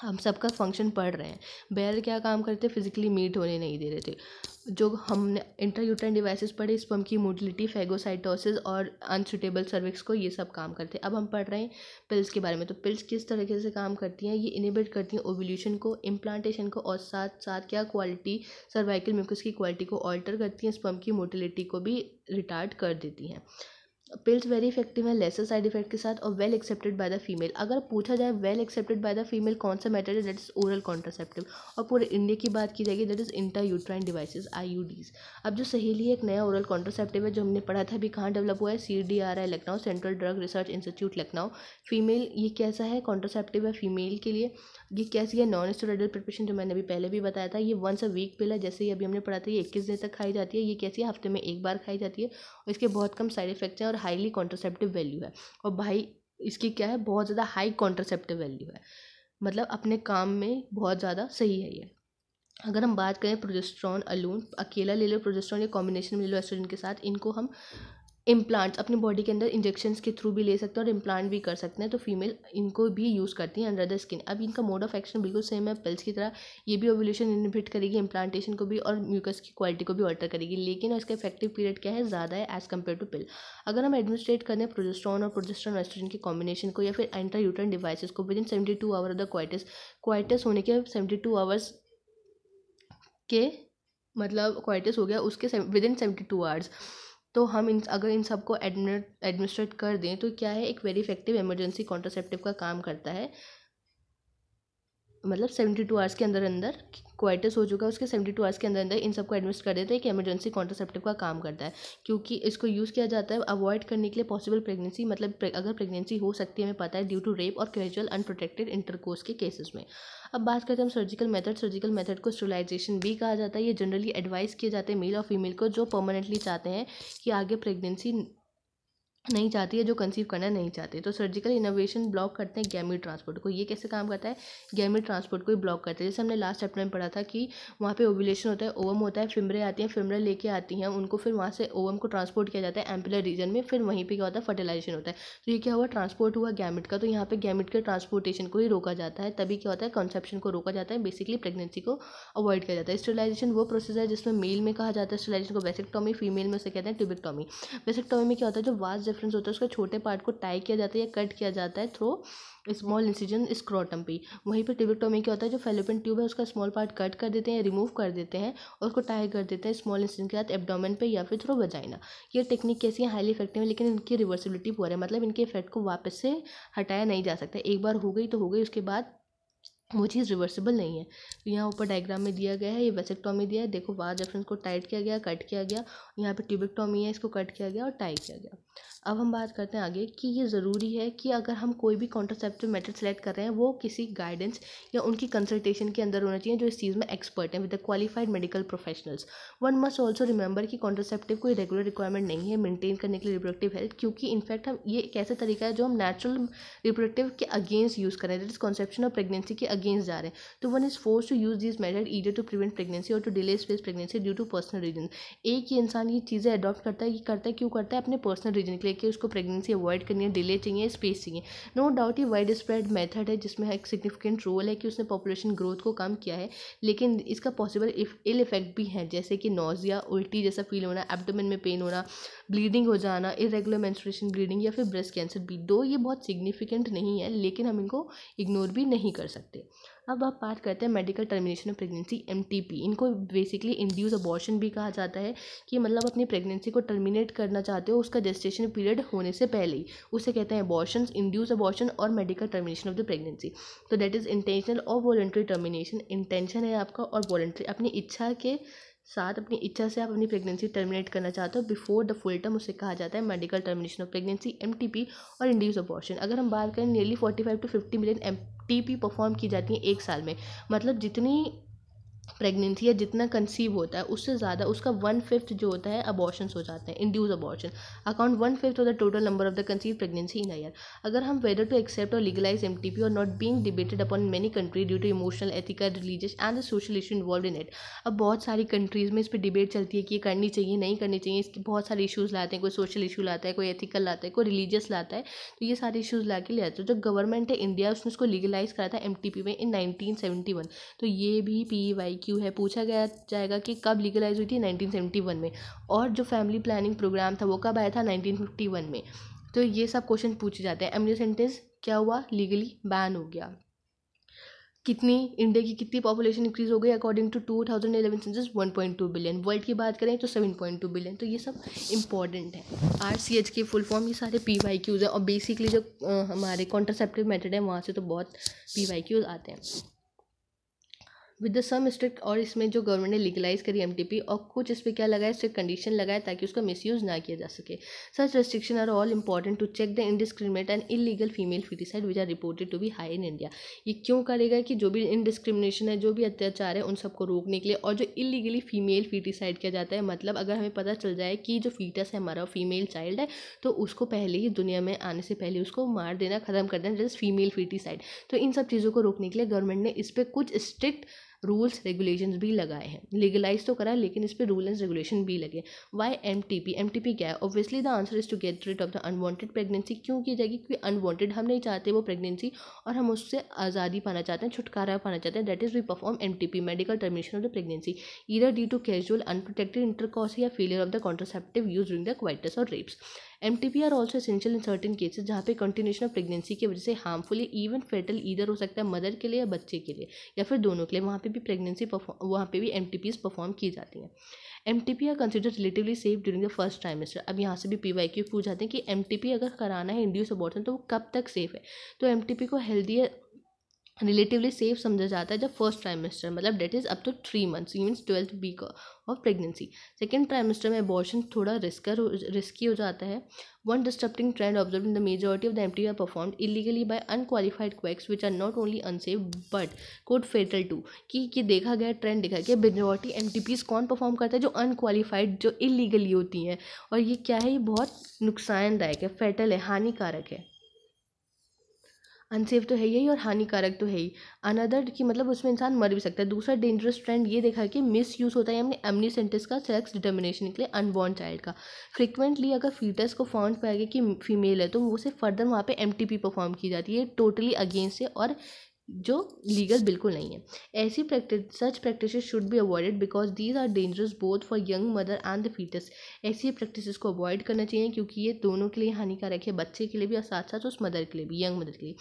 हम सबका फंक्शन पढ़ रहे हैं बैल क्या काम करते फिजिकली मीट होने नहीं दे रहे थे जो हमने इंट्रायूट्राइन डिवाइसेस पढ़े स्पम की मोटिलिटी फेगोसाइटोसिस और अनसुटेबल सर्विक्स को ये सब काम करते हैं अब हम पढ़ रहे हैं पिल्स के बारे में तो पिल्स किस तरीके से काम करती हैं ये इनिबिट करती हैं ओवल्यूशन को इम्प्लांटेशन को और साथ साथ क्या क्वालिटी सर्वाइकल म्यूकस की क्वालिटी को ऑल्टर करती हैं स्पम की मोटिलिटी को भी रिटार्ड कर देती हैं पिल्स वेरी इफेक्टिव है लेसर साइड इफेक्ट के साथ और well accepted by the female अगर पूछा जाए well accepted by the female कौन सा मैटर है दैट इज़ ओरल कॉन्ट्रासेप्टिव और पूरे इंडिया की बात की जाएगी that is inter uterine devices I अब जो सहेली है एक नया ओरल कॉन्ट्रासेप्टिव है जो हमने पढ़ा था अभी कहाँ डेवलप हुआ है C D R I Lucknow central drug research institute Lucknow female ये कैसा है कॉन्ट्रासेप्टिव है फीमेल के लिए ये कैसी है नॉन स्टोराइडल प्रिपरेशन जो मैंने अभी पहले भी बताया था ये वंस अ वीक पिल है जैसे ही अभी हमने पढ़ा था ये इक्कीस दिन तक खाई जाती है ये कैसी है हफ्ते में एक बार खाई जाती है और इसके बहुत कम साइड इफेक्ट्स हैं और हाईली कॉन्ट्रोसेप्टिव वैल्यू है और भाई इसकी क्या है बहुत ज़्यादा हाई कॉन्ट्रोसेप्टिव वैल्यू है मतलब अपने काम में बहुत ज़्यादा सही है ये अगर हम बात करें प्रोजेस्ट्रॉन अलून अकेला ले लो प्रोजेस्ट्रॉन या कॉम्बिनेशन में ले लो एस्ट्रोजन के साथ इनको हम इम्प्लांट्स अपनी बॉडी के अंदर इंजेक्शन के थ्रू भी ले सकते हैं और इम्प्लांट भी कर सकते हैं तो फीमेल इनको भी यूज़ करती हैं अंडर द स्किन अब इनका मोड ऑफ एक्शन बिल्कुल सेम है पिल्स की तरह ये भी ओवल्यूशन इनिबिट करेगी इम्प्लांटेशन को भी और म्यूकस की क्वालिटी को भी ऑल्टर करेगी लेकिन इसका इफेक्टिव पीरियड क्या है ज़्यादा है एज़ कम्पेयर टू पिल अगर हम एडमिनिस्ट्रेट करें प्रोजेस्ट्रॉन और प्रोजेस्ट्रॉन वेस्ट्रोजन के कॉम्बिनेशन को या फिर एंट्रायूटन डिवाइसेस को within seventy two hour of the coitus coitus होने के सेवेंटी टू आवर्स के मतलब क्वाइटस हो गया उसके within seventy two hours तो हम इन अगर इन सबको एडमिनिस्ट्रेट कर दें तो क्या है एक वेरी इफेक्टिव इमरजेंसी कॉन्ट्रासेप्टिव का काम करता है मतलब सेवेंटी टू आवर्स के अंदर अंदर क्वाइटस हो चुका है उसके सेवेंटी टू आवर्स के अंदर अंदर इन सबको एडमिट कर देते हैं कि एमरजेंसी कॉन्ट्रासेप्टिव का काम करता है क्योंकि इसको यूज़ किया जाता है अवॉइड करने के लिए पॉसिबल प्रेगनेंसी मतलब प्रे, अगर प्रेगनेंसी हो सकती है हमें पता है ड्यू टू रेप और कैजुअल अनप्रोटेक्टेड इंटरकोर्स के केसेस में अब बात करते हैं हम सर्जिकल मेथड सर्जिकल मेथड को स्टोलाइजेशन भी कहा जाता है ये जनरली एडवाइस किए जाते हैं मेल और फीमेल को जो परमानेंटली चाहते हैं कि आगे प्रेगनेंसी नहीं चाहती है जो कंसीव करना नहीं चाहते तो सर्जिकल इनोवेशन ब्लॉक करते हैं गैमी ट्रांसपोर्ट को ये कैसे काम करता है गैमी ट्रांसपोर्ट को ही ब्लॉक करते हैं जैसे हमने लास्ट चैप्टर में पढ़ा था कि वहाँ पे ओवुलेशन होता है ओवम होता है फिमरे आती हैं फिमरे लेके आती हैं उनको फिर वहाँ से ओवम को ट्रांसपोर्ट किया जाता है एम्पलर रीजन में फिर वहीं पर क्या होता है फर्टिलाइजेशन होता है तो ये क्या हुआ ट्रांसपोर्ट हुआ गैमिट का तो यहाँ पर गैमिट के ट्रांसपोर्टेशन को ही रोका जाता है तभी क्या होता है कंसेप्शन को रोका जाता है बेसिकली प्रेगनेंसी को अवॉइड किया जाता है स्टेलाइजेशन वो प्रोसेस है जिसमें मेल में कहा जाता है स्टेलाइजेशन को वेसेक्टॉमी फीमेल में उसे कहते हैं ट्यूबिकटॉमी वेसेक्टॉमी में क्या होता है जो वास्ट डिफरेंस होता है उसका छोटे पार्ट को टाई किया जाता है या कट किया जाता है थ्रो स्मॉल इंसिजन स्क्रोटम पे वहीं पर टिबिक्टोमी क्या होता है जो फेलोपिन ट्यूब है उसका स्मॉल पार्ट कट कर देते हैं रिमूव कर देते हैं और उसको टाई कर देते हैं स्मॉल इंसिजन के साथ एबडोमिन पे या फिर थ्रो वजाइना ये टेक्निक कैसी है हाईली इफेक्टिव है लेकिन इनकी रिवर्सिबिलिटी पूरा है मतलब इनके इफेक्ट को वापस से हटाया नहीं जा सकता एक बार हो गई तो हो गई उसके बाद वो चीज़ रिवर्सिबल नहीं है तो यहाँ ऊपर डायग्राम में दिया गया है ये वेसेक्टोमी दिया है देखो वार रेफरेंस को टाइट किया गया कट किया गया यहाँ पे ट्यूबेक्टोमी है इसको कट किया गया और टाइट किया गया अब हम बात करते हैं आगे कि ये ज़रूरी है कि अगर हम कोई भी कॉन्ट्रोसेप्टिव मेथड सेलेक्ट कर रहे हैं वो किसी गाइडेंस या उनकी कंसल्टेशन के अंदर होना चाहिए जो इस चीज़ में एक्सपर्ट हैं with the qualified medical professionals one must also remember कि कॉन्ट्रोसेप्टिव कोई रेगुलर रिक्वायरमेंट नहीं है मेनटेन करने के लिए रिप्रोडक्टिव हेल्थ क्योंकि इनफैक्ट हम ये एक ऐसा तरीका है जो हम नेचुरल रिप्रोडक्टिव के अगेंस्ट यूज़ करें दैट इज कॉन्सेप्शन और प्रेगनेंसी के अगेंस्ट जा रहे हैं तो one is force to use this method either to prevent pregnancy और to delay space pregnancy due to personal reason एक ही इंसान ये चीज़ें अडॉप्ट करता है कि करता है क्यों करता है अपने पर्सनल रीजन के लिए कि उसको प्रेगनेंसी अवॉइड करनी है डिले चाहिए स्पेस चाहिए नो डाउट ये वाइड स्प्रेड मैथड है जिसमें एक सिग्निफिकेंट रोल है कि उसने पॉपुलेशन ग्रोथ को कम किया है लेकिन इसका पॉसिबल इल इफेक्ट भी है जैसे कि नोजिया उल्टी जैसा फील होना एबडोमिन में पेन होना ब्लीडिंग हो जाना इरेगुलर मेंस्ट्रुएशन ब्लीडिंग या फिर ब्रेस्ट कैंसर भी दो ये बहुत सिग्निफिकेंट नहीं है लेकिन हम इनको इग्नोर भी नहीं कर सकते अब आप बात करते हैं medical termination of pregnancy M इनको बेसिकली इंड्यूस अबॉर्शन भी कहा जाता है कि मतलब अपनी प्रेगनेंसी को टर्मिनेट करना चाहते हो उसका जेस्टेशन पीरियड होने से पहले ही उसे कहते हैं अबॉर्शन इंड्यूस अबॉर्शन और medical termination of the pregnancy तो दैट इज़ इंटेंशनल और वॉलेंट्री टर्मिनेशन इंटेंशन है आपका और वॉलेंट्री अपनी इच्छा के साथ अपनी इच्छा से आप अपनी प्रेगनेंसी टर्मिनेट करना चाहते हो बिफोर द फुल टर्म उसे कहा जाता है medical termination of pregnancy M और इंड्यूस अबॉर्शन अगर हम बात करें nearly forty five to fifty million M T P perform की जाती है एक साल में मतलब जितनी प्रेगनेंसी या जितना कंसीव होता है उससे ज़्यादा उसका वन फिफ्थ जो होता है अबॉर्शंस हो जाते हैं induce abortion account one fifth of the total number of the conceive pregnancy in year अगर हम वेदर टू एक्सेप्ट और लीगलाइज एम टी पी और not being debated upon many country due to emotional ethical religious and the social issue involve in it अब बहुत सारी countries में इस पर डिबेट चलती है कि ये करनी चाहिए नहीं करनी चाहिए इसके बहुत सारे इशूज़ लाते हैं कोई सोशल इशू लाता है कोई एथिकल लाता है कोई रिलीजियस लाता है तो ये सारे इशूज़ ला के ले आते हैं जो गवर्नमेंट है इंडिया उसने उसको लीगलाइज करा था एम टी पी में इन नाइनटीन सेवेंटी वन तो ये भी P Y e I Q है पूछा गया जाएगा कि कब लीगलाइज हुई थी 1971 में और जो फैमिली प्लानिंग प्रोग्राम था वो कब आया था 1951 वन में तो ये सब क्वेश्चन पूछे जाते हैं एमली सेंटेंस क्या हुआ लीगली बैन हो गया कितनी इंडिया की कितनी पॉपुलेशन इंक्रीज हो गई according to two thousand eleven one point two billion world की बात करें तो सेवन पॉइंट टू बिलियन तो ये सब इंपॉर्टेंट है आर सी एच के फुल फॉर्म ये सारे पी वाई क्यूज़ हैं और बेसिकली जो आ, हमारे कॉन्ट्रासेप्टिव मेथड है वहाँ से तो बहुत पी वाई क्यूज़ आते हैं विद द सम स्ट्रिक्ट और इसमें जो गवर्नमेंट ने लीगलाइज करी एम और कुछ इस पर क्या लगाया स्ट्रिक्ट कंडीशन लगाया ताकि उसका मिस यूज़ ना किया जा सके such restriction are all important to check the indiscriminate and illegal female foeticide which are reported to be high in India ये क्यों करेगा कि जो भी इनडिस्क्रिमिनेशन है जो भी अत्याचार है उन सबको रोकने के लिए और जो इलीगली फीमेल फीटिसाइड किया जाता है मतलब अगर हमें पता चल जाए कि जो फीटस है हमारा फीमेल चाइल्ड है तो उसको पहले ही दुनिया में आने से पहले उसको मार देना ख़त्म कर देना जैसे फीमेल फीटिसाइड तो इन सब चीज़ों को रोकने के लिए गवर्नमेंट ने इस पर कुछ स्ट्रिक्ट रूल्स रेगुलेशन भी लगाए हैं लीगलाइज तो करा लेकिन इस पर रूल एंड रेगुलेशन भी लगे Y M T P M T P क्या है obviously the answer is to get rid of the unwanted pregnancy क्यों की जाएगी क्योंकि अनवॉन्टेड हम नहीं चाहते वो प्रेगनेंसी और हम उससे आज़ादी पाना चाहते हैं छुटकारा पाना चाहते हैं that is we perform M T P medical termination of the pregnancy either due to casual unprotected intercourse या failure of the contraceptive use during the coitus और rapes M T P are also essential in certain cases जहाँ पे continuation of pregnancy की वजह से harmful या even फेटल either हो सकता है मदर के लिए या बच्चे के लिए या फिर दोनों के लिए वहाँ पे भी प्रेगनेंसी वहाँ पे भी एम टी परफॉर्म की जाती हैं M T P are consider relatively safe during the first trimester अब यहाँ से भी पी वाई क्यू पूछ जाते हैं कि एम टी पी अगर कराना है इंड्यूस अबॉर्शन तो वो कब तक सेफ है तो एम टी पी को हेल्दी रिलेटिवली सेफ समझा जाता है जब फर्स्ट ट्राइमेस्टर मतलब date is up to three months means twelfth week of pregnancy second trimester में अबॉर्शन थोड़ा रिस्कर रिस्की हो जाता है one disturbing trend observe in the majority of the एम्प्टी are perform illegally by unqualified quacks which are not only unsafe but could fatal too कि ये देखा गया ट्रेंड देखा गया मेजोरिटी एम टी पीज कौन परफॉर्म करता है जो अनकालीफाइड जो इलीगली होती हैं और ये क्या है ये बहुत नुकसानदायक है फेटल है हानिकारक है अनसेफ़ तो है ही और हानिकारक तो है ही अनदर की मतलब उसमें इंसान मर भी सकता है दूसरा डेंजरस ट्रेंड ये देखा है कि मिस यूज़ होता है हमने एमनीसेंटिस का सेक्स डिटर्मिनेशन के लिए अनबॉर्न चाइल्ड का फ्रिक्वेंटली अगर फीटस को फॉर्म पाया गया कि फीमेल है तो वो से फर्दर वहाँ पर एम परफॉर्म की जाती है टोटली अगेंस्ट है और जो लीगल बिल्कुल नहीं है ऐसी practice such practice should be avoided because these are dangerous both for young mother and the foetus ऐसी प्रैक्टिस को अवॉइड करना चाहिए क्योंकि ये दोनों के लिए हानिकारक है बच्चे के लिए भी और साथ साथ उस मदर के लिए भी यंग मदर के लिए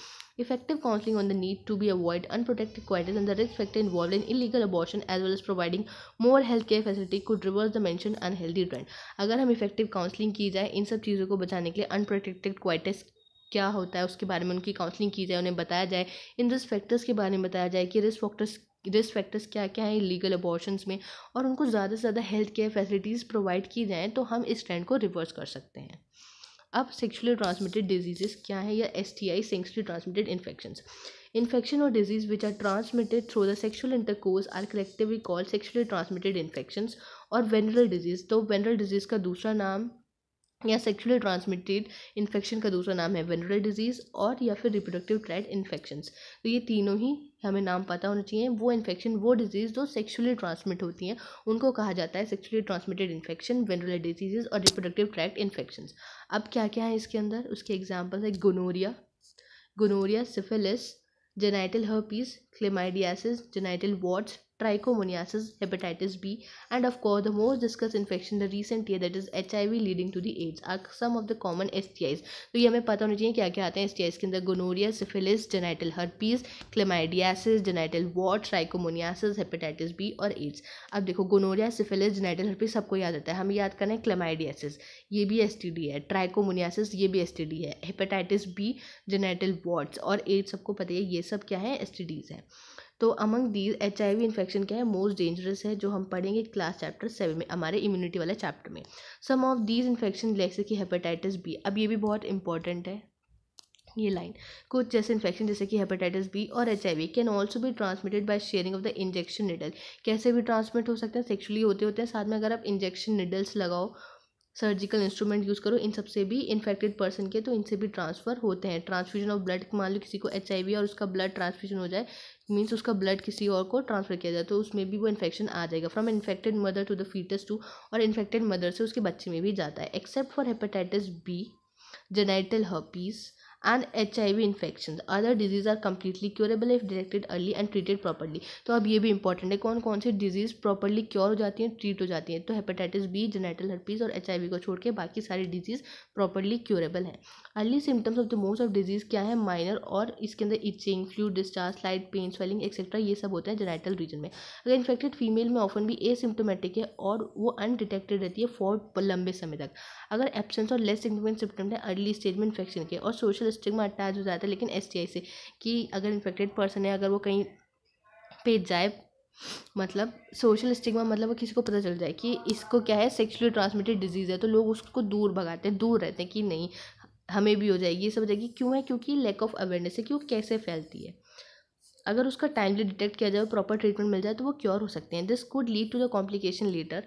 effective counselling on the need to be avoid unprotected coital and the risk factor involve in illegal abortion as well as providing more health care facility could reverse the mention unhealthy trend अगर हम effective counselling की जाए इन सब चीज़ों को बचाने के लिए अनप्रोटेक्टेड क्वाइटस क्या होता है उसके बारे में उनकी काउंसलिंग की जाए उन्हें बताया जाए इन रिस्क फैक्टर्स के बारे में बताया जाए कि रिस्क फैक्टर्स रिस्क फैक्टर्स क्या क्या हैं लीगल अबॉर्शंस में और उनको ज़्यादा से ज़्यादा हेल्थ केयर फैसिलिटीज़ प्रोवाइड की जाएँ तो हम इस ट्रेंड को रिवर्स कर सकते हैं अब सेक्शुअली ट्रांसमिटेड डिजीजेस क्या हैं या S T I sexually transmitted infection infection और disease which are transmitted through the sexual intercourse are collectively called sexually transmitted infection और वेनरल डिजीज़ तो वेनरल डिजीज़ का दूसरा नाम या सेक्सुअली ट्रांसमिटेड इन्फेक्शन का दूसरा नाम है वेनरल डिजीज़ और या फिर रिप्रोडक्टिव ट्रैक्ट इन्फेक्शंस तो ये तीनों ही हमें नाम पता होना चाहिए वो इन्फेक्शन वो डिजीज़ जो सेक्सुअली ट्रांसमिट होती हैं उनको कहा जाता है sexually transmitted infection venereal disease और रिप्रोडक्टिव ट्रैक्ट इन्फेक्शंस अब क्या क्या है इसके अंदर उसके एग्जाम्पल्स है gonorrhoea gonorrhoea syphilis genital herpes chlamydiasis genital warts trichomoniasis, hepatitis B, and of course, the most discussed infection the recent year that is HIV leading to the AIDS are some of the common STIs. तो ये हमें पता होना चाहिए क्या क्या आते हैं STIs के अंदर gonorrhoea syphilis genital herpes chlamydiasis genital wart trichomoniasis hepatitis B और एड्स अब देखो गोनोरिया सिफिलिस जेनाइटल हर्पीस सबको याद रहता है हमें याद करना है क्लेमाइडियासिस ये भी एस है ट्राइकोमोनियासिस ये भी एस है हेपेटाइटिस बी जेनाइटल वॉट्स और एड्स सबको पता है ये सब क्या है एस हैं तो among these H I V infection क्या है मोस्ट डेंजरस है जो हम पढ़ेंगे क्लास चैप्टर सेवन में हमारे इम्यूनिटी वाले चैप्टर में सम ऑफ दीज इन्फेक्शन जैसे कि हेपेटाइटिस बी अब ये भी बहुत इंपॉर्टेंट है ये लाइन कुछ जैसे इन्फेक्शन जैसे कि हेपेटाइटिस बी और H I V can also भी transmitted by sharing of the injection needle कैसे भी ट्रांसमिट हो सकते हैं सेक्शुअली होते होते हैं साथ में अगर आप इंजेक्शन निडल्स लगाओ सर्जिकल इंस्ट्रूमेंट यूज़ करो इन सबसे भी इन्फेक्टेड पर्सन के तो इनसे भी ट्रांसफ़र होते हैं ट्रांसफ्यूजन ऑफ ब्लड मान लो किसी को एच और उसका ब्लड ट्रांसफ्यूजन हो जाए मीन्स उसका ब्लड किसी और को ट्रांसफ़र किया जाए तो उसमें भी वो इन्फेक्शन आ जाएगा from infected mother to the foetus to और इन्फेक्टेड मदर से उसके बच्चे में भी जाता है except for hepatitis B genital herpes and H I V infection other disease are completely curable if detected early and treated properly तो अब ये भी इंपॉर्टेंट है कौन कौन सी डिजीज़ प्रॉपरली क्योर हो जाती हैं ट्रीट हो जाती हैं तो हेपेटाइटिस बी जेनेटल हर्पीज़ और एच आई वी को छोड़ के बाकी सारी डिजीज़ प्रॉपरली क्योरेबल हैं early symptoms of the most of disease क्या है माइनर और इसके अंदर itching flu discharge light pain swelling etcetera ये सब होता है जेनेटल रीजन में अगर इन्फेक्टेड फीमेल में ऑफन भी एसिम्टोमेटिक है और वो अनडिटेक्टेड रहती है फॉर लंबे समय तक अगर एबसेंस और लेस सिग्निफिकेंट सिम्टम है अर्ली स्टेज में इन्फेक्शन के और सोशल तो स्टिग्मा अटैच हो जाता है लेकिन एस से कि अगर इन्फेक्टेड पर्सन है अगर वो कहीं पे जाए मतलब सोशल स्टिग्मा मतलब वो किसी को पता चल जाए कि इसको क्या है सेक्सुअली ट्रांसमिटेड डिजीज़ है तो लोग उसको दूर भगाते हैं दूर रहते हैं कि नहीं हमें भी हो जाएगी ये सब हो जाएगी क्यों है क्योंकि लैक ऑफ अवेयरनेस है कि वो कैसे फैलती है अगर उसका टाइमली डिटेक्ट किया जाए प्रॉपर ट्रीटमेंट मिल जाए तो वो क्योर हो सकते हैं this could lead to the complication later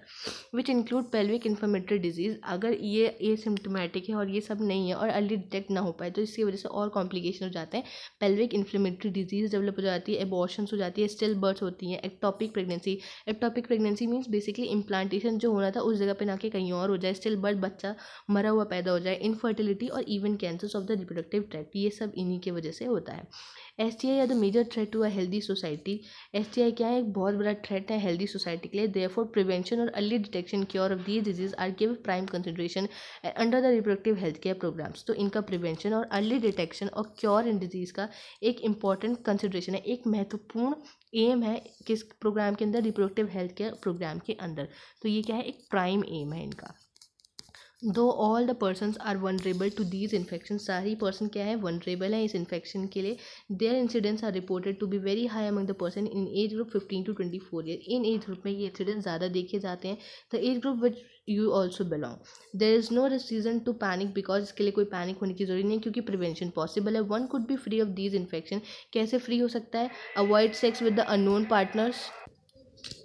which include pelvic inflammatory disease अगर ये ये सिम्टोमेटिक है और ये सब नहीं है और अर्ली डिटेक्ट ना हो पाए तो इसकी वजह से और कॉम्प्लिकेशन हो जाते हैं पेल्विक इन्फ्लेमेटरी डिजीज़ डेवलप हो जाती है एबॉशन हो जाती है स्टिल बर्थ होती हैं ectopic pregnancy ectopic pregnancy means basically implantation जो होना था उस जगह पर ना के कहीं और हो जाए स्टिल बर्थ बच्चा मरा हुआ पैदा हो जाए इनफर्टिलिटी और even cancers of the reproductive tract ये सब इन्हीं की वजह से होता है S T I are the major threat to a healthy society S T I क्या है एक बहुत बड़ा थ्रेट है हेल्दी सोसाइटी के लिए फॉर प्रिवेंशन और early detection cure of the disease are give prime consideration under the reproductive health care programmes तो इनका प्रिवेंशन और अर्ली डिटेक्शन और क्योर इन डिजीज़ का एक इंपॉर्टेंट कंसिडरेशन है एक महत्वपूर्ण एम है किस प्रोग्राम के अंदर रिप्रोडक्टिव हेल्थ केयर प्रोग्राम के अंदर तो ये क्या है एक प्राइम एम है इनका दो all the person are vulnerable to these infection सारी पर्सन क्या है वनरेबल है इस इन्फेक्शन के लिए their incidents are reported to be very high among the person in age group fifteen to twenty four year in age group में ये incident ज़्यादा देखे जाते हैं the age group which you also belong there is no reason to panic because इसके लिए कोई panic होने की जरूरी नहीं क्योंकि प्रिवेंशन पॉसिबल है one could be free of these infection कैसे फ्री हो सकता है avoid sex with the unknown partners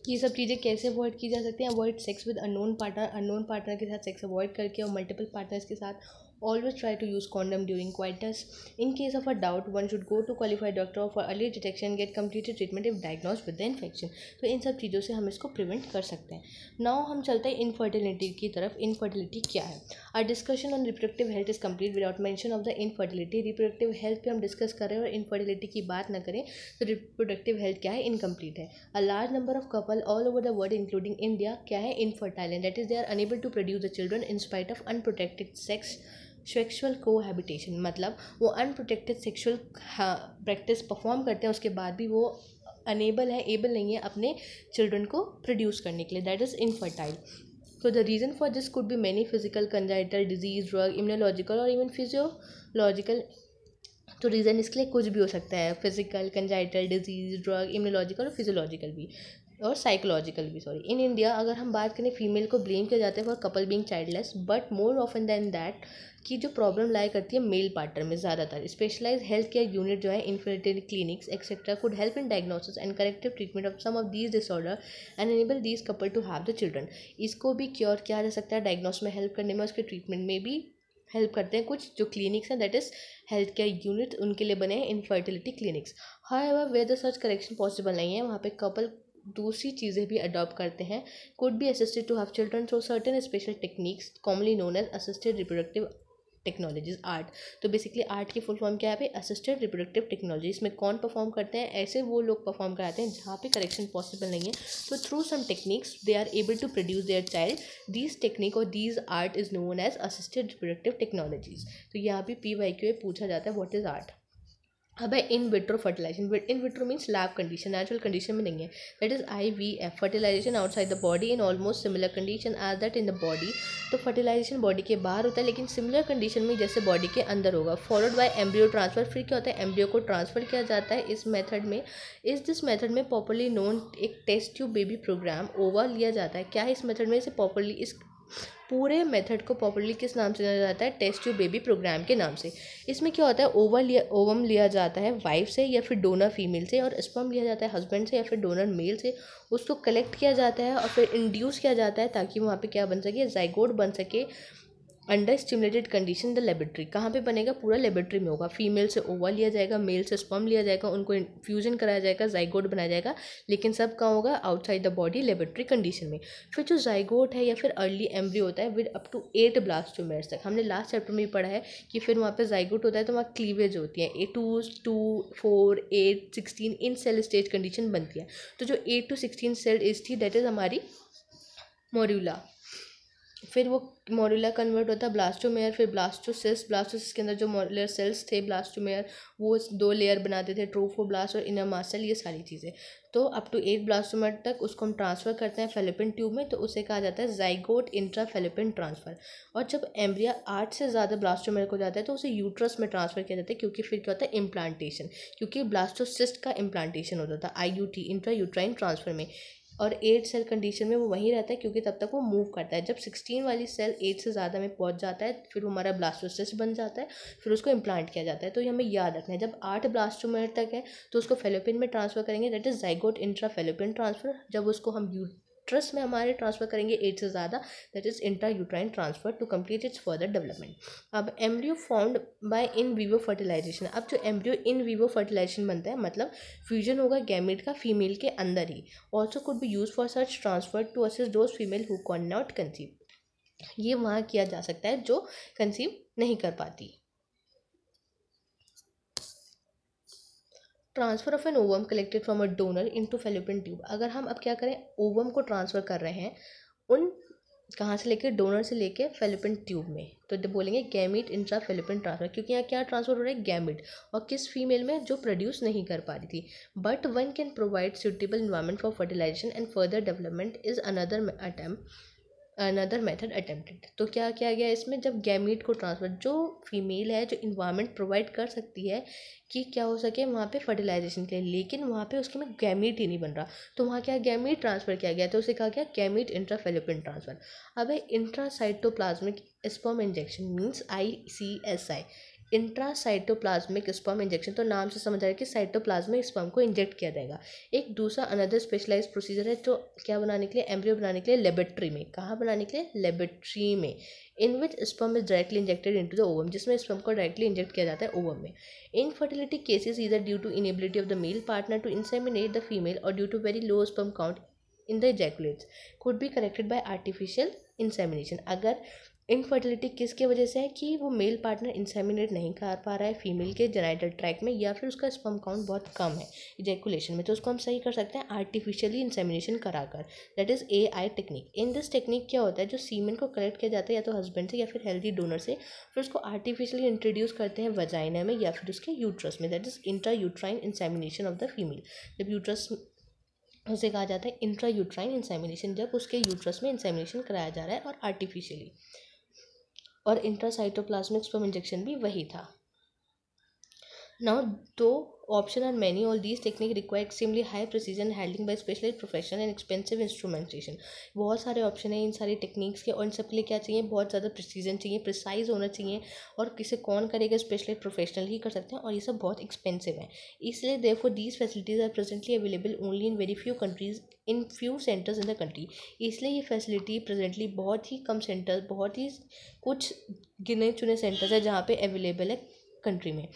कि ये सब चीज़ें कैसे अवॉइड की जा सकती हैं avoid sex with unknown partner unknown partner के साथ सेक्स अवॉइड करके और मल्टीपल पार्टनर्स के साथ Always try to use condom during coitus. In case of a doubt, one should go to qualified doctor for early detection get completed treatment if diagnosed with the infection. तो इन सब चीज़ों से हम इसको prevent कर सकते हैं नाउ हम चलते हैं इनफर्टिलिटी की तरफ इनफर्टिलिटी क्या है our discussion on reproductive health is complete without mention of the infertility reproductive health पर हम डिस्कस कर रहे हैं और इनफर्टिलिटी की बात न करें तो रिप्रोडक्टिव हेल्थ क्या है इनकम्प्लीट है a large number of couple all over the world including India क्या है infertile and that is they are unable to produce the children in spite of unprotected sex sexual cohabitation मतलब वो unprotected sexual practice perform करते हैं उसके बाद भी वो अनेबल है एबल नहीं है अपने चिल्ड्रन को प्रोड्यूस करने के लिए that is infertile so the reason for this could be many physical congenital disease drug immunological और इवन फिजियोलॉजिकल तो रीज़न इसके लिए कुछ भी हो सकता है physical congenital disease drug immunological और फिजियोलॉजिकल भी और साइकोलॉजिकल भी सॉरी इन इंडिया अगर हम बात करें फीमेल को ब्लेम किया जाता है for couple being childless but more often than that की जो प्रॉब्लम लाया करती है मेल पार्टनर में ज़्यादातर स्पेशलाइज हेल्थ केयर यूनिट जो है इन्फिनेटेड clinics etcetera could help in diagnosis and corrective treatment of some of these disorder and enable these couple to have the children इसको भी क्योर किया जा सकता है डायग्नोस में हेल्प करने में उसके ट्रीटमेंट में भी हेल्प करते हैं कुछ जो क्लिनिक्स हैं that is health care unit उनके लिए बने हैं infertility clinics however whether सर्च करेक्शन पॉसिबल नहीं है वहाँ पे कपल दूसरी चीज़ें भी अडॉप्ट करते हैं could be assisted to have children through certain special techniques commonly known as assisted reproductive technologies ART तो बेसिकली आर्ट की फुल फॉर्म क्या है असिस्टेंट रिप्रोडक्टिव टेक्नोलॉजी इसमें कौन परफॉर्म करते हैं ऐसे वो लोग परफॉर्म कराते हैं जहाँ पे करेक्शन पॉसिबल नहीं है तो through some techniques they are able to produce their child these technique और these ART is known as assistant reproductive technologies तो यहाँ भी पी वाई क्यू पूछा जाता है वॉट इज़ आर्ट अब है in vitro fertilisation in vitro means lab condition natural condition में नहीं है that is I V F fertilisation outside the body in almost similar condition as that in the body तो fertilisation body के बाहर होता है लेकिन सिमिलर कंडीशन में जैसे बॉडी के अंदर होगा फॉलोड बाय एम्ब्रियो ट्रांसफर फिर क्या होता है एम्ब्रियो को ट्रांसफर किया जाता है इस मेथड में इस दिस मेथड में पॉपुलरली नोन एक test tube baby programme ova लिया जाता है क्या इस मेथड में इसे पॉपुलरली इस पूरे मेथड को पॉपुलरली किस नाम से जाना जाता है टेस्ट यू बेबी प्रोग्राम के नाम से इसमें क्या होता है ओवर लिया ओवम लिया जाता है वाइफ से या फिर डोनर फीमेल से और स्पर्म लिया जाता है हस्बैंड से या फिर डोनर मेल से उसको कलेक्ट किया जाता है और फिर इंड्यूस किया जाता है ताकि वहाँ पर क्या बन सके जाइगोड बन सके under stimulated condition the laboratory कहाँ पे बनेगा पूरा लेबोरेटरी में होगा फीमेल से ओवा लिया जाएगा मेल से स्पर्म लिया जाएगा उनको इन्फ्यूजन कराया जाएगा जाइगोड बनाया जाएगा लेकिन सब कहाँ होगा outside the body laboratory condition में फिर जो जाइगोट है या फिर अर्ली एम्ब्रियो होता है with up to eight blastomeres तक हमने लास्ट चैप्टर में भी पढ़ा है कि फिर वहाँ पर जाइगोड होता है तो वहाँ क्लीवेज होती है a two to four eight sixteen in cell stage condition बनती है तो जो eight to sixteen cell age थी दैट इज़ हमारी मोरूला फिर वो मॉड्यूलर कन्वर्ट होता है ब्लास्टोमेयर फिर ब्लास्टोसिस ब्लास्टोसिस के अंदर जो मॉड्यूलर सेल्स थे ब्लास्टोमेयर वो दो लेयर बनाते थे ब्लास्ट और इनर मासल ये सारी चीज़ें तो अप टू एट ब्लास्टोमेयर तक उसको हम ट्रांसफ़र करते हैं फेलिपिन ट्यूब में तो उसे कहा जाता है जाइगोट इंट्रा फेलिपिन ट्रांसफ़र और जब एम्ब्रिया आठ से ज़्यादा ब्लास्टोमेयर को जाता है तो उसे यूट्रस में ट्रांसफ़र किया जाता है क्योंकि फिर क्या होता है इम्प्लांटेशन क्योंकि ब्लास्टोसिस्ट का इम्प्लांटेशन होता था I U T intra uterine transfer में और एट सेल कंडीशन में वो वहीं रहता है क्योंकि तब तक वो मूव करता है जब सिक्सटीन वाली सेल एट से ज़्यादा में पहुंच जाता है फिर वो हमारा ब्लास्टोसिस्ट बन जाता है फिर उसको इम्प्लांट किया जाता है तो ये हमें याद रखना है जब आठ ब्लास्टोमेर तक है तो उसको फेलोपिन में ट्रांसफ़र करेंगे that is zygote intra fallopian transfer जब उसको हम ट्रस्ट में हमारे ट्रांसफ़र करेंगे एट से ज़्यादा that is intra uterine transfer to complete its further development अब embryo formed by in vivo fertilisation अब जो एम्ब्रियो इन वीवो फर्टिलाइजेशन बनता है मतलब फ्यूजन होगा गैमिट का फीमेल के अंदर ही also could be use for सर्च transfer to assist those female who cannot conceive ये वहाँ किया जा सकता है जो कंसीव नहीं कर पाती transfer of an ovum collected from a donor to fallopian tube अगर हम अब क्या करें ओवम को ट्रांसफ़र कर रहे हैं उन कहाँ से लेके डोनर से लेके फेलोपिन ट्यूब में तो बोलेंगे गैमिट इंट्रा फेलोपिन ट्रांसफर क्योंकि यहाँ क्या ट्रांसफर हो रहा है गैमिट और किस फीमेल में जो प्रोड्यूस नहीं कर पा रही थी but one can provide suitable environment for fertilisation and further development is another attempt another method attempted तो क्या किया गया इसमें जब गैमीट को ट्रांसफ़र जो फीमेल है जो इन्वायरमेंट प्रोवाइड कर सकती है कि क्या हो सके वहाँ पे फर्टिलाइजेशन के लिए लेकिन वहाँ पे उसके में गैमीट ही नहीं बन रहा तो वहाँ क्या गैमीट ट्रांसफ़र किया गया तो उसे कहा गया गैमीट इंट्राफेलोपिन ट्रांसफ़र अब है intracytoplasmic sperm injection means I C S I intracytoplasmic sperm injection तो नाम से समझ आ रहा है कि साइटोप्लाज्मिक स्पर्म को इंजेक्ट किया जाएगा एक दूसरा अनदर स्पेशलाइज प्रोसीजर है जो क्या बनाने के लिए एम्ब्रियो बनाने के लिए लेबोरेटरी में कहाँ बनाने के लिए लेबोरेटरी में in which sperm is directly injected to the ovum जिसमें स्पर्म को डायरेक्टली इंजेक्ट किया जाता है ओवम में इनफर्टिलिटी केसेज इधर due to inability of the male partner to inseminate the female और due to very low sperm count in the ejaculates could be corrected by artificial insemination अगर infertility किसके वजह से है कि वो मेल पार्टनर इंसेमिनेट नहीं कर पा रहा है फीमेल के जेनाइटल ट्रैक में या फिर उसका स्पम काउंट बहुत कम है इजेकुलेशन में तो उसको हम सही कर सकते हैं आर्टिफिशियली इंसेमिनेशन कराकर that is A I technique in this technique क्या होता है जो सीमेंट को कलेक्ट किया जाता है या तो हस्बैंड से या फिर हेल्दी डोनर से फिर उसको आर्टिफिशियली इंट्रोड्यूस करते हैं वजाइना में या फिर उसके यूट्रस में that is intra uterine insemination of the female जब यूट्रस उसे कहा जाता है इंट्रा यूट्राइन इंसेमिनेशन जब उसके यूट्रस में इंसेमिनेशन कराया जा रहा है और आर्टिफिशियली और इंट्रासाइटोप्लाज्मिक स्पर्म इंजेक्शन भी वही था नाउ दो option are many all these technique require extremely high precision handling by specialized professional and expensive instrumentation बहुत सारे ऑप्शन हैं इन सारी टेक्निक्स के और इन सब के लिए क्या चाहिए बहुत ज़्यादा प्रोसीजन चाहिए प्रिसाइज होना चाहिए और किसे कौन करेगा स्पेशलाइज प्रोफेशनल ही कर सकते हैं और ये सब बहुत एक्सपेंसिव है इसलिए therefore these facilities are presently available only in very few countries in few centres in the country इसलिए ये फैसिलिटी प्रेजेंटली बहुत ही कम सेंटर्स बहुत ही कुछ गिने चुने सेंटर्स है जहाँ पर अवेलेबल है कंट्री में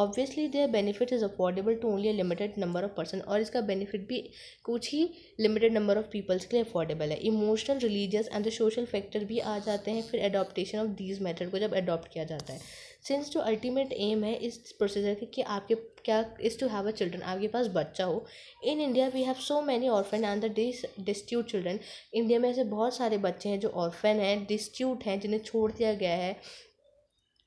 obviously their benefit is affordable to only limited number of person और इसका बेनिफिट भी कुछ ही लिमिटेड नंबर ऑफ पीपल्स के लिए अफोर्डेबल है emotional religious and the social factor भी आ जाते हैं फिर एडोप्टेशन ऑफ दीज मैथड को जब अडोप्ट किया जाता है सिंस जो अल्टीमेट एम है इस प्रोसीजर के कि आपके क्या is to have a children आपके पास बच्चा हो in India we have so many orphan and the destitute children India में ऐसे बहुत सारे बच्चे हैं जो ऑर्फेन हैं डिस्ट्यूट हैं जिन्हें छोड़ दिया गया है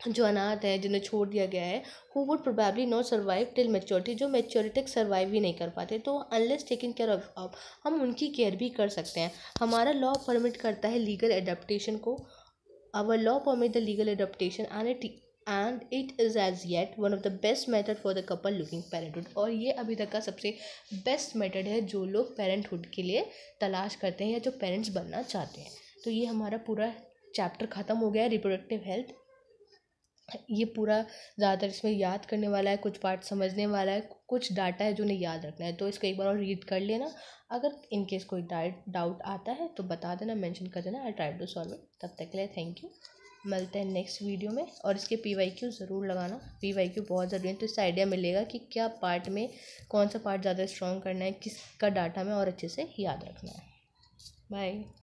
जो अनाथ है जिन्हें छोड़ दिया गया है who would probably not survive till maturity जो मेच्योरिटी तक सर्वाइव ही नहीं कर पाते तो अनलेस टेकिंग केयर ऑफ हम उनकी केयर भी कर सकते हैं हमारा लॉ परमिट करता है लीगल एडप्टेशन को our law permit the legal adaptation and it and it is as yet one of the best method for the couple looking parenthood और ये अभी तक का सबसे बेस्ट मेथड है जो लोग पेरेंटहुड के लिए तलाश करते हैं या जो पेरेंट्स बनना चाहते हैं तो ये हमारा पूरा चैप्टर ख़त्म हो गया है रिप्रोडक्टिव हेल्थ ये पूरा ज़्यादातर इसमें याद करने वाला है कुछ पार्ट समझने वाला है कुछ डाटा है जो उन्हें याद रखना है तो इसको एक बार और रीड कर लेना अगर इन केस कोई डाउट आता है तो बता देना मेंशन कर देना I try to solve it तब तक के लिए थैंक यू मिलते हैं नेक्स्ट वीडियो में और इसके पी वाई क्यू ज़रूर लगाना पी वाई क्यू बहुत ज़रूरी है तो इससे आइडिया मिलेगा कि क्या पार्ट में कौन सा पार्ट ज़्यादा स्ट्रॉन्ग करना है किसका डाटा में और अच्छे से याद रखना है बाय